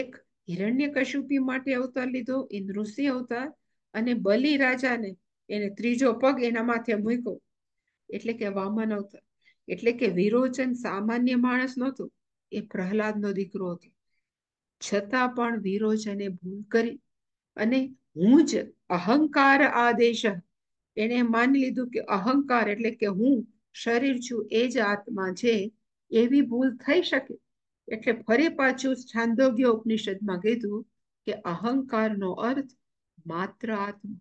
S1: એક હિરણ્ય કશુપી માટે અવતાર લીધો એ નૃસિંહ અવતાર અને બલિ રાજાને એને ત્રીજો પગ એના માથે મૂક્યો એટલે કે વામન અવતાર એટલે કે વિરોચન સામાન્ય માણસ નહોતો એ પ્રહલાદનો દીકરો હતો છતાં પણ વિરોચને ભૂલ કરી અને હું જ અહંકાર આદેશ એને માની લીધું કે અહંકાર એટલે કે હું शरीरछु एज आत्मा छे एवी भूल થઈ શકે એટલે ફરી પાછું છાંદોગ્ય ઉપનિષદ માં કેતું કે અહંકાર નો અર્થ માત્ર આત્મા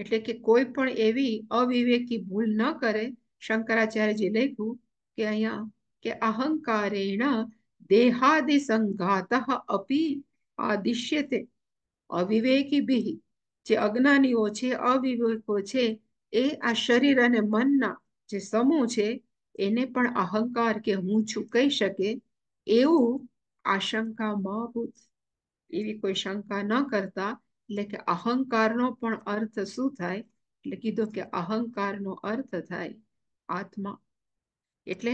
S1: એટલે કે કોઈ પણ એવી અવિવેકી ભૂલ ન કરે શંકરાચાર્યજી લખ્યું કે અયા કે અહંકારેણ દેહા દિ સંઘાતઃ અપી આદિષ્યતે અવિવેકી જે અજ્ઞાનીઓ છે અવિવેકો છે એ આ શરીર અને મનના જે સમૂહ છે એને પણ અહંકાર કે હું છું કહી શકે એવું આશંકા મહભૂત એવી કોઈ શંકા ન કરતા એટલે કે અહંકારનો પણ અર્થ શું થાય એટલે કીધું કે અહંકારનો અર્થ થાય આત્મા એટલે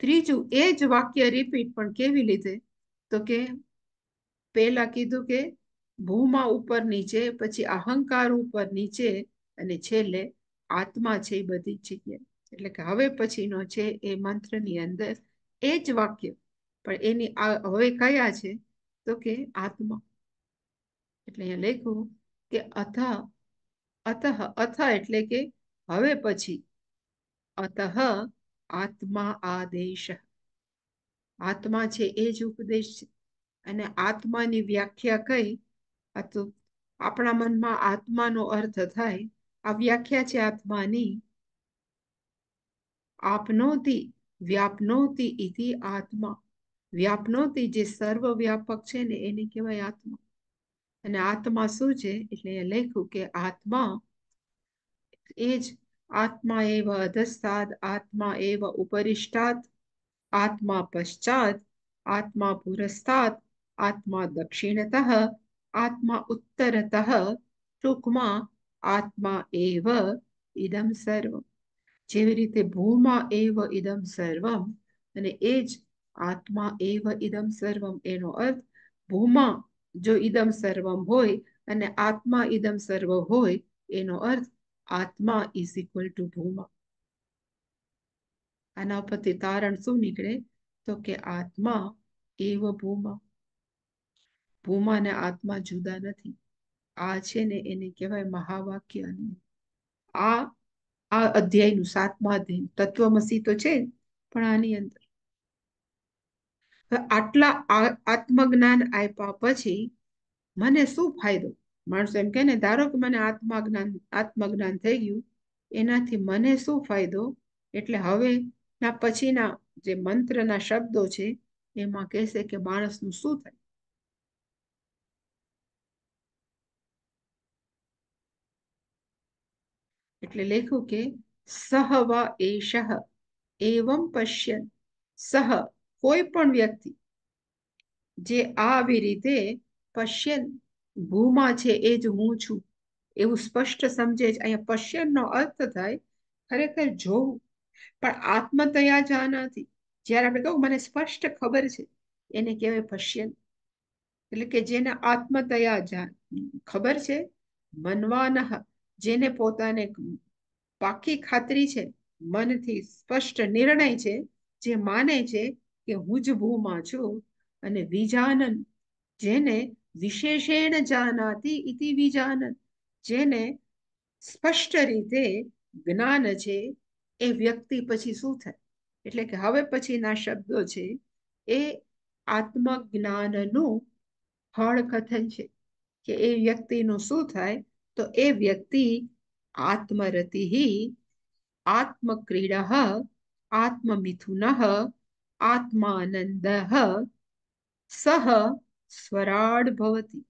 S1: ત્રીજું એ જ વાક્ય રિપીટ પણ કેવી લીધે તો કે પહેલા કીધું કે ભૂમા ઉપર નીચે પછી અહંકાર ઉપર નીચે અને છેલ્લે આત્મા છે એ બધી જગ્યાએ એટલે કે હવે પછીનો છે એ મંત્રની અંદર એ જ વાક્ય પણ એની હવે કયા છે તો કે આત્મા એટલે અહીંયા લખ્યું કે અથ અથ અથ એટલે કે હવે પછી અત આત્મા આદેશ આત્મા છે એ જ ઉપદેશ છે અને આત્માની વ્યાખ્યા કઈ આપણા મનમાં આત્માનો અર્થ થાય આ વ્યાખ્યા છે આત્માની આપનોતી વ્યાપનોતી ઇતિ આત્મા વ્યાપનોતી જે સર્વવ્યાપક છે ને એને કહેવાય આત્મા અને આત્મા શું છે એટલે એ લખ્યું કે આત્મા એ જ આત્મા એવ અધસ્તાદ આત્મા એવ ઉપરિષ્ટાત આત્મા પશ્ચાત આત્મા પુરસ્તાત આત્મા દક્ષિણતઃ આત્મા ઉત્તરતઃ ટૂંકમાં આત્મા એવ ઇદમ સર્વ જેવી રીતે ભૂમાં એવ ઇદમ સર્વમ અને એ જ આત્મા એવ ઇદમ સર્વમ એનો અર્થ ભૂમાં જો ઇદમ સર્વમ હોય અને આત્મા ઇદમ સર્વ હોય એનો અર્થ આત્મા ઇઝ ઇક્વલ ટુ ભૂમા આના પરથી તારણ શું નીકળે તો કે આત્મા એવ ભૂમા ભૂમા અને આત્મા જુદા નથી આ છે ને એને કહેવાય મહાવાક્ય આ આ અધ્યાયનું સાતમા અધ્યાય તત્વમસી તો છે પણ આની અંદર આટલા આત્મજ્ઞાન આપ્યા પછી મને શું ફાયદો માણસો એમ કે ને ધારો કે મને આત્મજ્ઞાન આત્મજ્ઞાન થઈ ગયું એનાથી મને શું ફાયદો એટલે હવે ના પછીના જે મંત્રના શબ્દો છે એમાં કહેશે કે માણસનું શું થાય એટલે લખ્યું કે સહ વ એષ એવમ પશ્યન સહ કોઈ પણ વ્યક્તિ જે આવી રીતે પશ્યન ભૂમાં છે એ જ હું છું એવું સ્પષ્ટ સમજે છે અહીંયા પશ્યનનો અર્થ થાય ખરેખર જોવું પણ આત્મતયા નથી જ્યારે આપણે કહું મને સ્પષ્ટ ખબર છે એને કહેવાય પશ્યન એટલે કે જેને આત્મતયા જાન ખબર છે મનવાનહ જેને પોતાને પાકી ખાતરી છે મનથી સ્પષ્ટ નિર્ણય છે જે માને છે કે હું જ ભૂમાં છું અને વિજાનન જેને વિશેષેણ જાનાતી ઇતિ વિજાનન જેને સ્પષ્ટ રીતે જ્ઞાન છે એ વ્યક્તિ પછી શું થાય એટલે કે હવે પછીના શબ્દો છે એ આત્મજ્ઞાનનું ફળ કથન છે કે એ વ્યક્તિનું શું થાય तो ये व्यक्ति आत्मरति ही आत्मक्रीड आत्मिथुन आत्मानंद सह स्वराड भवति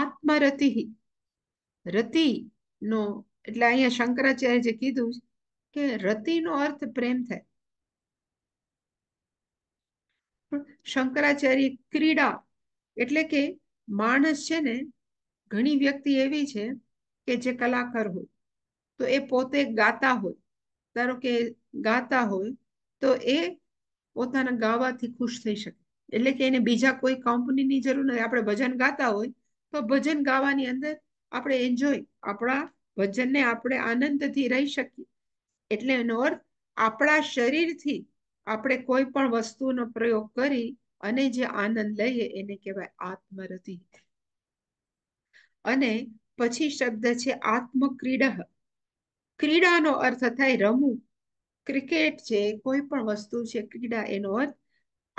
S1: आत्मरति ही रति नो એટલે અહીંયા શંકરાચાર્ય જે કીધું કે રતિનો અર્થ પ્રેમ થાય શંકરાચાર્ય ક્રીડા એટલે કે માણસ છે ને ઘણી વ્યક્તિ એવી છે કે જે કલાકાર હોય તો એ પોતે ગાતા હોય ધારો કે ગાતા હોય તો એ પોતાના ગાવાથી ખુશ થઈ શકે એટલે કે એને બીજા કોઈ કંપનીની જરૂર નથી આપણે ભજન ગાતા હોય તો ભજન ગાવાની અંદર આપણે એન્જોય આપણા ભજનને આપણે આનંદથી રહી શકીએ એટલે એનો અર્થ આપણા શરીરથી આપણે કોઈ પણ વસ્તુનો પ્રયોગ કરી અને જે આનંદ લઈએ એને કહેવાય આત્મરતિ અને પછી શબ્દ છે આત્મક્રીડા ક્રીડાનો અર્થ થાય રમવું ક્રિકેટ છે કોઈ પણ વસ્તુ છે ક્રીડા એનો અર્થ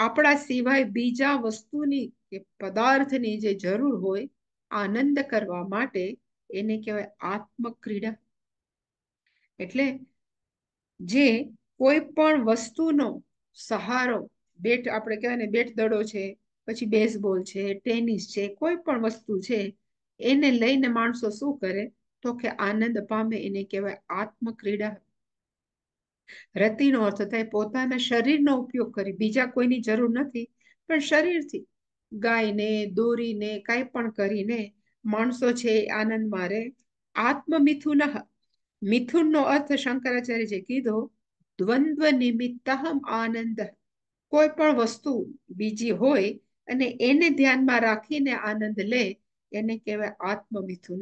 S1: આપણા સિવાય બીજા વસ્તુની કે પદાર્થની જે જરૂર હોય આનંદ કરવા માટે એને કહેવાય આત્મક્રીડા એટલે જે કોઈ પણ વસ્તુનો સહારો બેટ આપણે કહેવાય ને બેટ દડો છે પછી બેઝબોલ છે ટેનિસ છે કોઈ પણ વસ્તુ છે એને લઈને માણસો શું કરે તો કે આનંદ પામે એને કહેવાય આત્મક્રીડા રતિનો અર્થ થાય પોતાના શરીરનો ઉપયોગ કરી બીજા કોઈની જરૂર નથી પણ શરીરથી ગાયને દોરીને કાંઈ પણ કરીને માણસો છે આનંદ મારે આત્મમિથુન મિથુનનો અર્થ શંકરાચાર્ય જે કીધો દ્વંદ્વ નિમિત્તહમ આનંદ કોઈ પણ વસ્તુ બીજી હોય અને એને ધ્યાનમાં રાખીને આનંદ લે એને કહેવાય આત્મમિથુન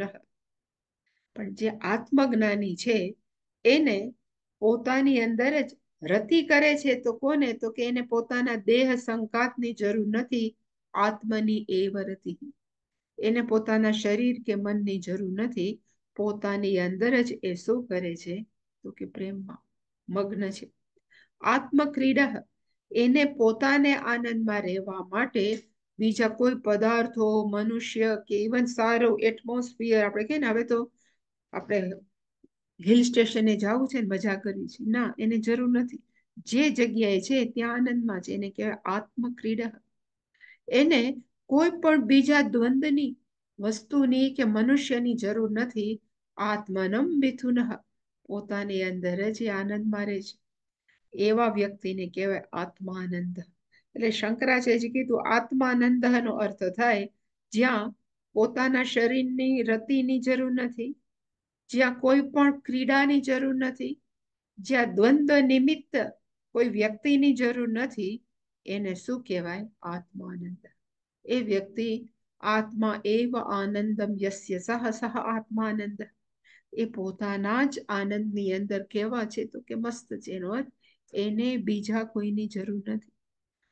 S1: પણ જે આત્મજ્ઞાની છે એને પોતાની અંદર જ રતિ કરે છે તો કોને તો કે એને પોતાના દેહ સંકાતની જરૂર નથી આત્મની એવ રતિ એને પોતાના શરીર કે મનની જરૂર નથી પોતાની અંદર જ એ શું કરે છે તો કે પ્રેમમાં મગ્ન છે આત્મક્રીડા એને પોતાને આનંદમાં રહેવા માટે બીજા કોઈ પદાર્થો મનુષ્ય કે ઇવન સારું એટમોસ્ફિયર આપણે કહીએ ને હવે તો આપણે હિલ સ્ટેશને જવું છે ને મજા કરવી છે ના એને જરૂર નથી જે જગ્યાએ છે ત્યાં આનંદમાં છે એને કહેવાય આત્મક્રીડા એને કોઈ પણ બીજા દ્વંદની વસ્તુની કે મનુષ્યની જરૂર નથી આત્મનમ મિથુન પોતાની અંદર જ આનંદ મારે છે એવા વ્યક્તિને કહેવાય આત્માનંદ એટલે શંકરાચાર્યજી કીધું આત્માનંદ નો અર્થ થાય જ્યાં પોતાના શરીરની રતિની જરૂર નથી જ્યાં કોઈ પણ ક્રીડાની જરૂર નથી જ્યાં દ્વંદ્વ નિમિત્ત કોઈ વ્યક્તિની જરૂર નથી એને શું કહેવાય આત્માનંદ એ વ્યક્તિ આત્મા એવ આનંદમ યસ્ય સહ સહ આત્માનંદ એ પોતાના જ આનંદની અંદર કહેવા છે તો કે મસ્ત છે એનો અર્થ એને બીજા કોઈની જરૂર નથી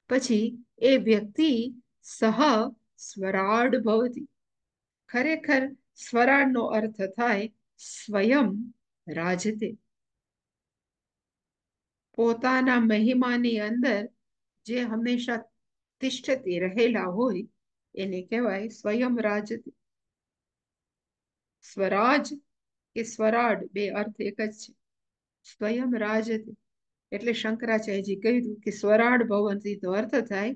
S1: પછી એ વ્યક્તિ સહ સ્વરાડ ભવતી ખરેખર સ્વરાડનો અર્થ થાય સ્વયં રાજતે પોતાના મહિમાની અંદર જે હંમેશા તિષ્ઠતી રહેલા હોય એને કહેવાય સ્વયં રાજતે સ્વરાજ કે સ્વરાડ બે અર્થ એક જ છે સ્વયં રાજતે એટલે શંકરાચાર્યજી કહ્યું કે સ્વરાડ ભવનથી તો અર્થ થાય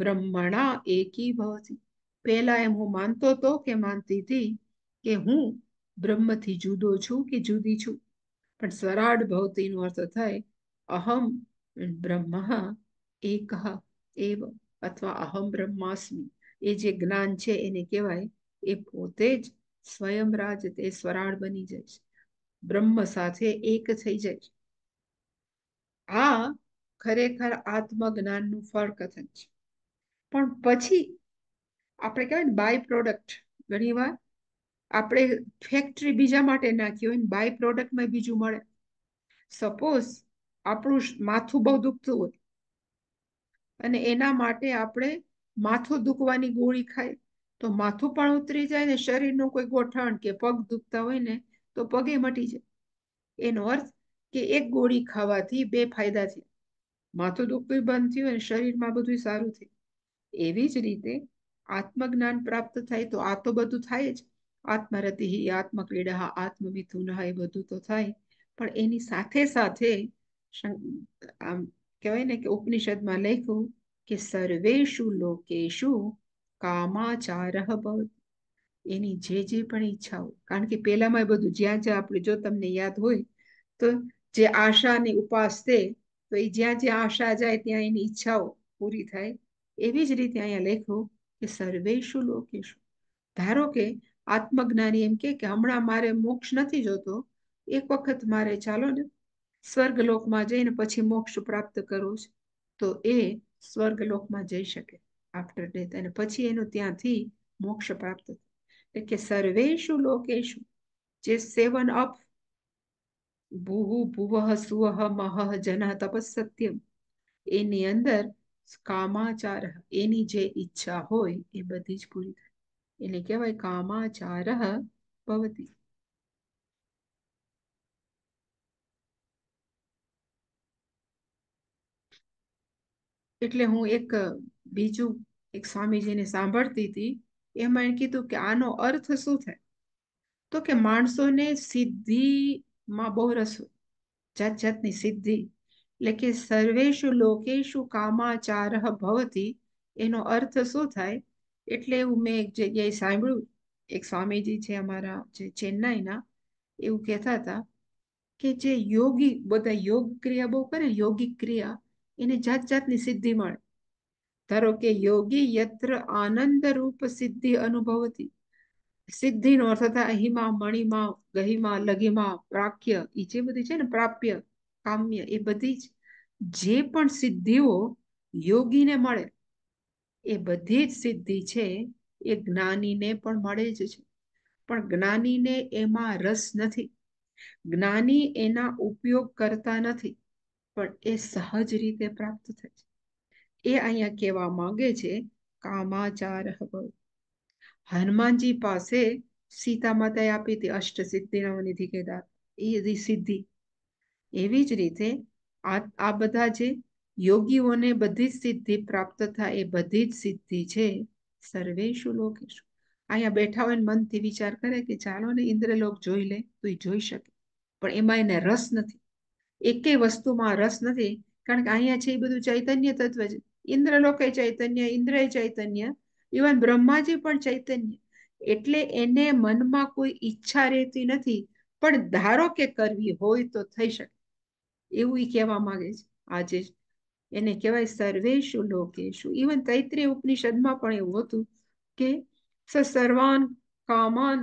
S1: બ્રહ્મણા એકી ભવતી પહેલા એમ હું માનતો તો કે માનતી હતી કે હું બ્રહ્મથી જુદો છું કે જુદી છું પણ સ્વરાડ ભવતીનો અર્થ થાય અહમ બ્રહ્મ એક એવ અથવા અહમ બ્રહ્માસ્મિ એ જે જ્ઞાન છે એને કહેવાય એ પોતે જ સ્વયં રાજ તે સ્વરાળ બની જાય છે બ્રહ્મ સાથે એક થઈ જાય છે આ ખરેખર આત્મજ્ઞાનનું ફળ કથન છે પણ પછી આપણે કહેવાય ને બાય પ્રોડક્ટ ઘણીવાર આપણે ફેક્ટરી બીજા માટે નાખી હોય ને બાય પ્રોડક્ટમાં બીજું મળે સપોઝ આપણું માથું બહુ દુખતું હોય અને એના માટે આપણે માથું દુખવાની ગોળી ખાય તો માથું પણ ઉતરી જાય ને શરીરનું કોઈ ગોઠણ કે પગ દુખતા હોય ને તો પગે મટી જાય એનો અર્થ કે એક ગોળી ખાવાથી બે ફાયદા થયા માથું દુખતું બંધ થયું અને શરીરમાં બધું સારું થયું એવી જ રીતે આત્મજ્ઞાન પ્રાપ્ત થાય તો આ તો બધું થાય જ આત્મરતિ આત્મક્રીડા આત્મમિથુન એ બધું તો થાય પણ એની સાથે સાથે આમ કહેવાય ને કે ઉપનિષદમાં લખ્યું કે સર્વેશુ લોકેશુ કામાચાર એની જે જે પણ ઈચ્છાઓ કારણ કે પહેલામાં બધું જ્યાં જ્યાં આપણે જો તમને યાદ હોય તો જે આશાને ઉપાસતે તો એ જ્યાં જ્યાં આશા જાય ત્યાં એની ઈચ્છાઓ પૂરી થાય એવી જ રીતે અહીંયા લખ્યું કે સર્વેશુ લોકેશુ ધારો કે આત્મજ્ઞાની એમ કે હમણાં મારે મોક્ષ નથી જોતો એક વખત મારે ચાલો ને સ્વર્ગલોકમાં જઈને પછી મોક્ષ પ્રાપ્ત કરવો છે તો એ સ્વર્ગ લોકમાં જઈ શકે આફ્ટર ડેથ અને પછી એનું ત્યાંથી મોક્ષ પ્રાપ્ત એટલે કે સર્વેશુ લોકેશુ જે સેવન અપ ભૂહુ ભુવહ સુવહ મહ જનહ તપસત્યમ એની અંદર કામાચાર એની જે ઈચ્છા હોય એ બધી જ પૂરી થાય એટલે કહેવાય કામાચાર ભવતી એટલે હું એક બીજું એક સ્વામીજીને સાંભળતી હતી એમાં એમ કીધું કે આનો અર્થ શું થાય તો કે માણસોને સીધી માં બહુ રસ જાત જાતની સિદ્ધિ એટલે કે સર્વેશુ લોકેશુ કામાચાર ભવતી એનો અર્થ શું થાય એટલે એવું મેં એક જગ્યાએ સાંભળ્યું એક સ્વામીજી છે અમારા જે ચેન્નાઈના એવું કહેતા હતા કે જે યોગી બધા યોગ ક્રિયા બહુ કરે યોગિક ક્રિયા એને જાત જાતની સિદ્ધિ મળે ધારો કે યોગી યત્ર આનંદ રૂપ સિદ્ધિ અનુભવતી સિદ્ધિનો અર્થ થાય હિમા મણિમાં ગહિમાં લઘિમાં પ્રાક્ય એ જે બધી છે ને પ્રાપ્ય કામ્ય એ બધી જ જે પણ સિદ્ધિઓ યોગીને મળે એ બધી જ સિદ્ધિ છે એ જ્ઞાનીને પણ મળે જ છે પણ જ્ઞાનીને એમાં રસ નથી જ્ઞાની એના ઉપયોગ કરતા નથી પણ એ સહજ રીતે પ્રાપ્ત થાય છે એ અહીંયા કહેવા માંગે છે કામાચાર ભવ હનુમાનજી પાસે સીતા માતાએ આપી હતી અષ્ટ સિદ્ધિનો નિધિ કેદાર એ સિદ્ધિ એવી જ રીતે આ બધા જે યોગીઓને બધી જ સિદ્ધિ પ્રાપ્ત થાય એ બધી જ સિદ્ધિ છે સર્વેશુ લોકેશુ અહીંયા બેઠા હોય મનથી વિચાર કરે કે ચાલો ને ઇન્દ્રલોક જોઈ લે તો એ જોઈ શકે પણ એમાં એને રસ નથી એકે વસ્તુમાં રસ નથી કારણ કે અહીંયા છે એ બધું ચૈતન્ય તત્વ છે ઇન્દ્રલોકે ચૈતન્ય ઇન્દ્રય ચૈતન્ય ઇવન બ્રહ્માજી પણ ચૈતન્ય એટલે એને મનમાં કોઈ ઈચ્છા રહેતી નથી પણ ધારો કે કરવી હોય તો થઈ શકે એવું એ કહેવા માંગે છે આજે એને કહેવાય સર્વેશુ લોકેશુ ઇવન તૈત્રીય ઉપનિષદમાં પણ એવું હતું કે સર્વાન કામાન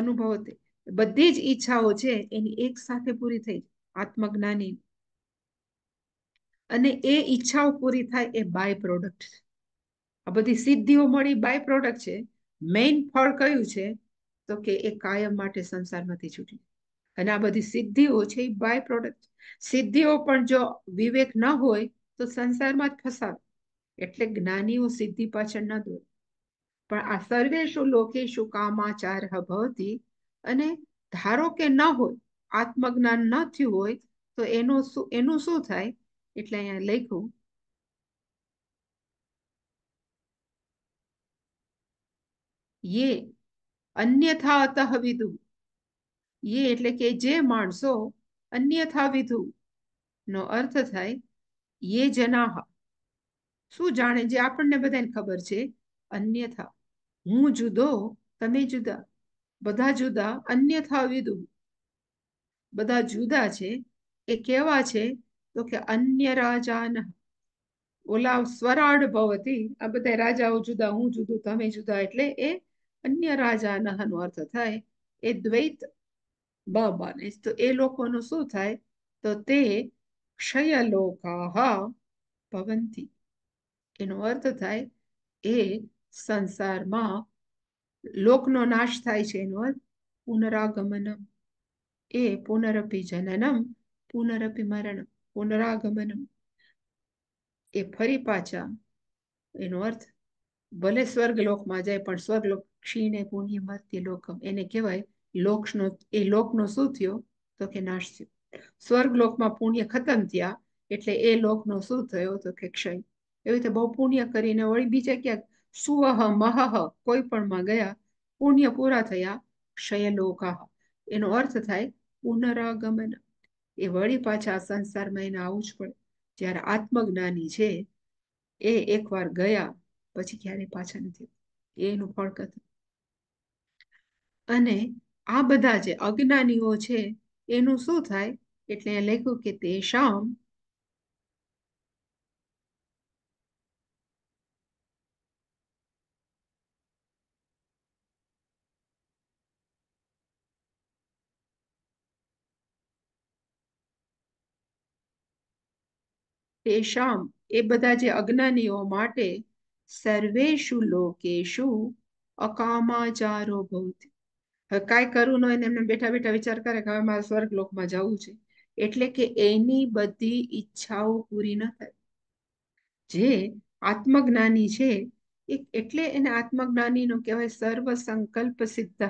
S1: અનુભવતે બધી જ ઈચ્છાઓ છે એની એક સાથે પૂરી થઈ આત્મજ્ઞાની અને એ ઈચ્છાઓ પૂરી થાય એ બાય પ્રોડક્ટ છે આ બધી સિદ્ધિઓ મળી બાય પ્રોડક્ટ છે મેઇન ફળ કયું છે તો કે એ કાયમ માટે સંસારમાંથી છૂટી અને આ બધી સિદ્ધિઓ છે એ બાય પ્રોડક્ટ સિદ્ધિઓ પણ જો વિવેક ન હોય તો સંસારમાં જ ફસાવે એટલે જ્ઞાનીઓ સિદ્ધિ પાછળ ન દોરે પણ આ સર્વેશુ લોકેશુ કામાચાર હભવતી અને ધારો કે ન હોય આત્મજ્ઞાન ન થયું હોય તો એનું શું એનું શું થાય એટલે અહીંયા લખ્યું યે અન્યથા અતઃ વિધુ યે એટલે કે જે માણસો અન્યથા વિધુ નો અર્થ થાય યે જનાહ શું જાણે જે આપણને બધાને ખબર છે અન્યથા હું જુદો તમે જુદા બધા જુદા અન્યથા વિધુ બધા જુદા છે એ કેવા છે તો કે અન્ય રાજાન ઓલા સ્વરાડ ભવતી આ બધા રાજાઓ જુદા હું જુદું તમે જુદા એટલે એ અન્ય રાજાનહનો અર્થ થાય એ દ્વૈત બા બને તો એ લોકોનું શું થાય તો તે ક્ષયલોકાહ ભવંતી એનો અર્થ થાય એ સંસારમાં લોકનો નાશ થાય છે એનો અર્થ પુનરાગમનમ એ પુનરપી જનનમ પુનરપી મરણ પુનરાગમનમ એ ફરી પાછા એનો અર્થ ભલે સ્વર્ગ લોકમાં જાય પણ સ્વર્ગલોક ક્ષીણે પુણ્યમત્ય લોકમ એને કહેવાય લોકનો એ લોકનો શું થયો તો કે નાશ થયો સ્વર્ગ લોકમાં પુણ્ય ખતમ થયા એટલે એ લોકનો શું થયો તો કે ક્ષય એવી રીતે બહુ પુણ્ય કરીને વળી બીજે ક્યાંક સુઅહ મહહ કોઈ પણમાં ગયા પુણ્ય પૂરા થયા ક્ષયલોકાહ એનો અર્થ થાય પુનરાગમન એ વળી પાછા સંસારમાં એને આવું જ પડે જ્યારે આત્મજ્ઞાની છે એ એકવાર ગયા પછી ક્યારેય પાછા નથી એનું ફળ કથન અને આ બધા જે અજ્ઞાનીઓ છે એનું શું થાય એટલે લખ્યું કે તેશામ તેશામ એ બધા જે અજ્ઞાનીઓ માટે સર્વેશુ લોકેશુ અકામાચારો ભવતી હવે કાંઈ કરવું ન હોય ને એમને બેઠા બેઠા વિચાર કરે કે હવે મારે સ્વર્ગ લોકમાં જવું છે એટલે કે એની બધી ઈચ્છાઓ પૂરી ન થાય જે આત્મજ્ઞાની છે એટલે એને આત્મજ્ઞાનીનો કહેવાય સર્વ સંકલ્પ સિદ્ધ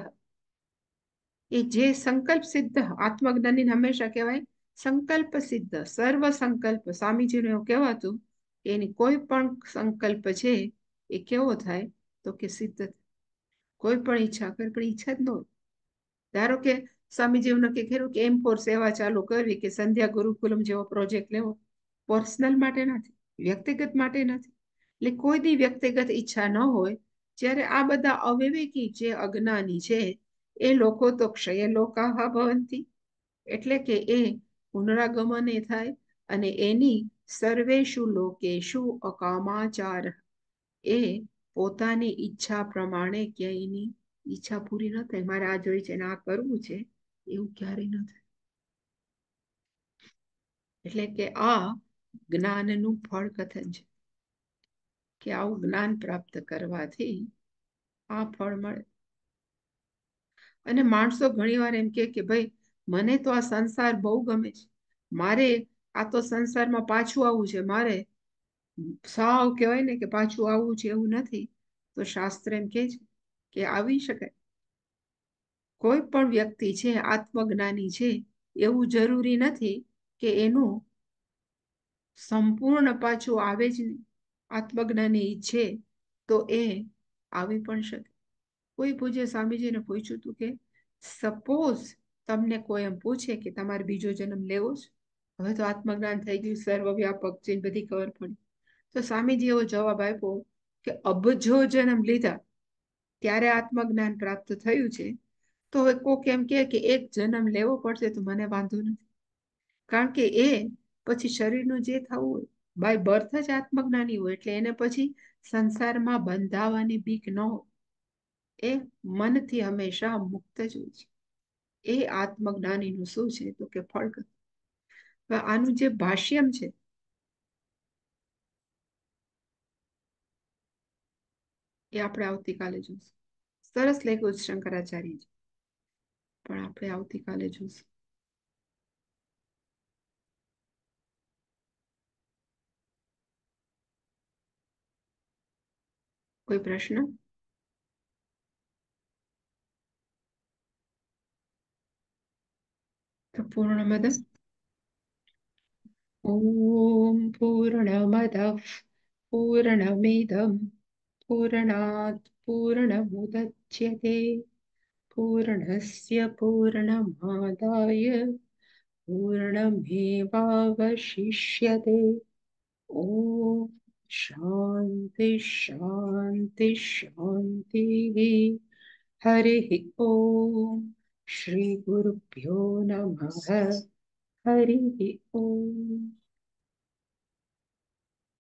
S1: એ જે સંકલ્પ સિદ્ધ આત્મજ્ઞાની હંમેશા કહેવાય સંકલ્પ સિદ્ધ સર્વ સંકલ્પ સ્વામીજીનું એવું કહેવાતું કે એની કોઈ પણ સંકલ્પ છે એ કેવો થાય તો કે સિદ્ધ થાય કોઈ પણ ઈચ્છા કોઈ પણ ઈચ્છા જ ન ધારો કે સ્વામીજી નક્કી કર્યું કે એમ ફોર સેવા ચાલુ કરવી કે સંધ્યા ગુરુકુલમ જેવો પ્રોજેક્ટ લેવો પર્સનલ માટે નથી વ્યક્તિગત માટે નથી એટલે કોઈ વ્યક્તિગત ઈચ્છા ન હોય જ્યારે આ બધા અવિવેકી જે અજ્ઞાની છે એ લોકો તો ક્ષય લોકાહા ભવંતી એટલે કે એ પુનરાગમને થાય અને એની સર્વેશુ લોકેશુ અકામાચાર એ પોતાની ઈચ્છા પ્રમાણે ક્યાંયની ઈચ્છા પૂરી ન થાય મારે આ જોઈ છે આ કરવું છે એવું ક્યારેય ન થાય એટલે કે આ જ્ઞાનનું ફળ કથન છે કે આવું જ્ઞાન પ્રાપ્ત કરવાથી આ ફળ મળે અને માણસો ઘણીવાર એમ કે કે ભાઈ મને તો આ સંસાર બહુ ગમે છે મારે આ તો સંસારમાં પાછું આવવું છે મારે સાવ કહેવાય ને કે પાછું આવવું છે એવું નથી તો શાસ્ત્ર એમ કહે છે કે આવી શકાય કોઈ પણ વ્યક્તિ છે આત્મજ્ઞાની છે એવું જરૂરી નથી કે એનું સંપૂર્ણ પાછું આવે જ નહીં આત્મજ્ઞાની છે તો એ આવી પણ શકે કોઈ પૂજ્ય સ્વામીજીને પૂછ્યું હતું કે સપોઝ તમને કોઈ એમ પૂછે કે તમારે બીજો જન્મ લેવો છે હવે તો આત્મજ્ઞાન થઈ ગયું સર્વવ્યાપક છે બધી ખબર પડી તો સ્વામીજી એવો જવાબ આપ્યો કે અબજો જન્મ લીધા ત્યારે આત્મજ્ઞાન પ્રાપ્ત થયું છે તો હવે કોક એમ કે કે એક જન્મ લેવો પડશે તો મને વાંધો નથી કારણ કે એ પછી શરીરનું જે થવું હોય બાય બર્થ જ આત્મજ્ઞાની હોય એટલે એને પછી સંસારમાં બંધાવાની બીક ન હોય એ મનથી હંમેશા મુક્ત જ હોય છે એ આત્મજ્ઞાનીનું શું છે તો કે ફળક આનું જે ભાષ્યમ છે એ આપણે આવતીકાલે જોઈશું સરસ લેખું શંકરાચાર્યજી પણ આપણે આવતીકાલે જોઈશું કોઈ પ્રશ્ન તો પૂર્ણમદ ઓમ પૂર્ણમદ પૂર્ણમિદમ पूर्णात् पूर्णमुदच्यते पूर्णस्य पूर्णमादाय पूर्णमेवावशिष्यते ॐ शान्ति शान्ति शान्तिः हरिः ॐ श्रीगुरुभ्यो नमः हरिः ॐ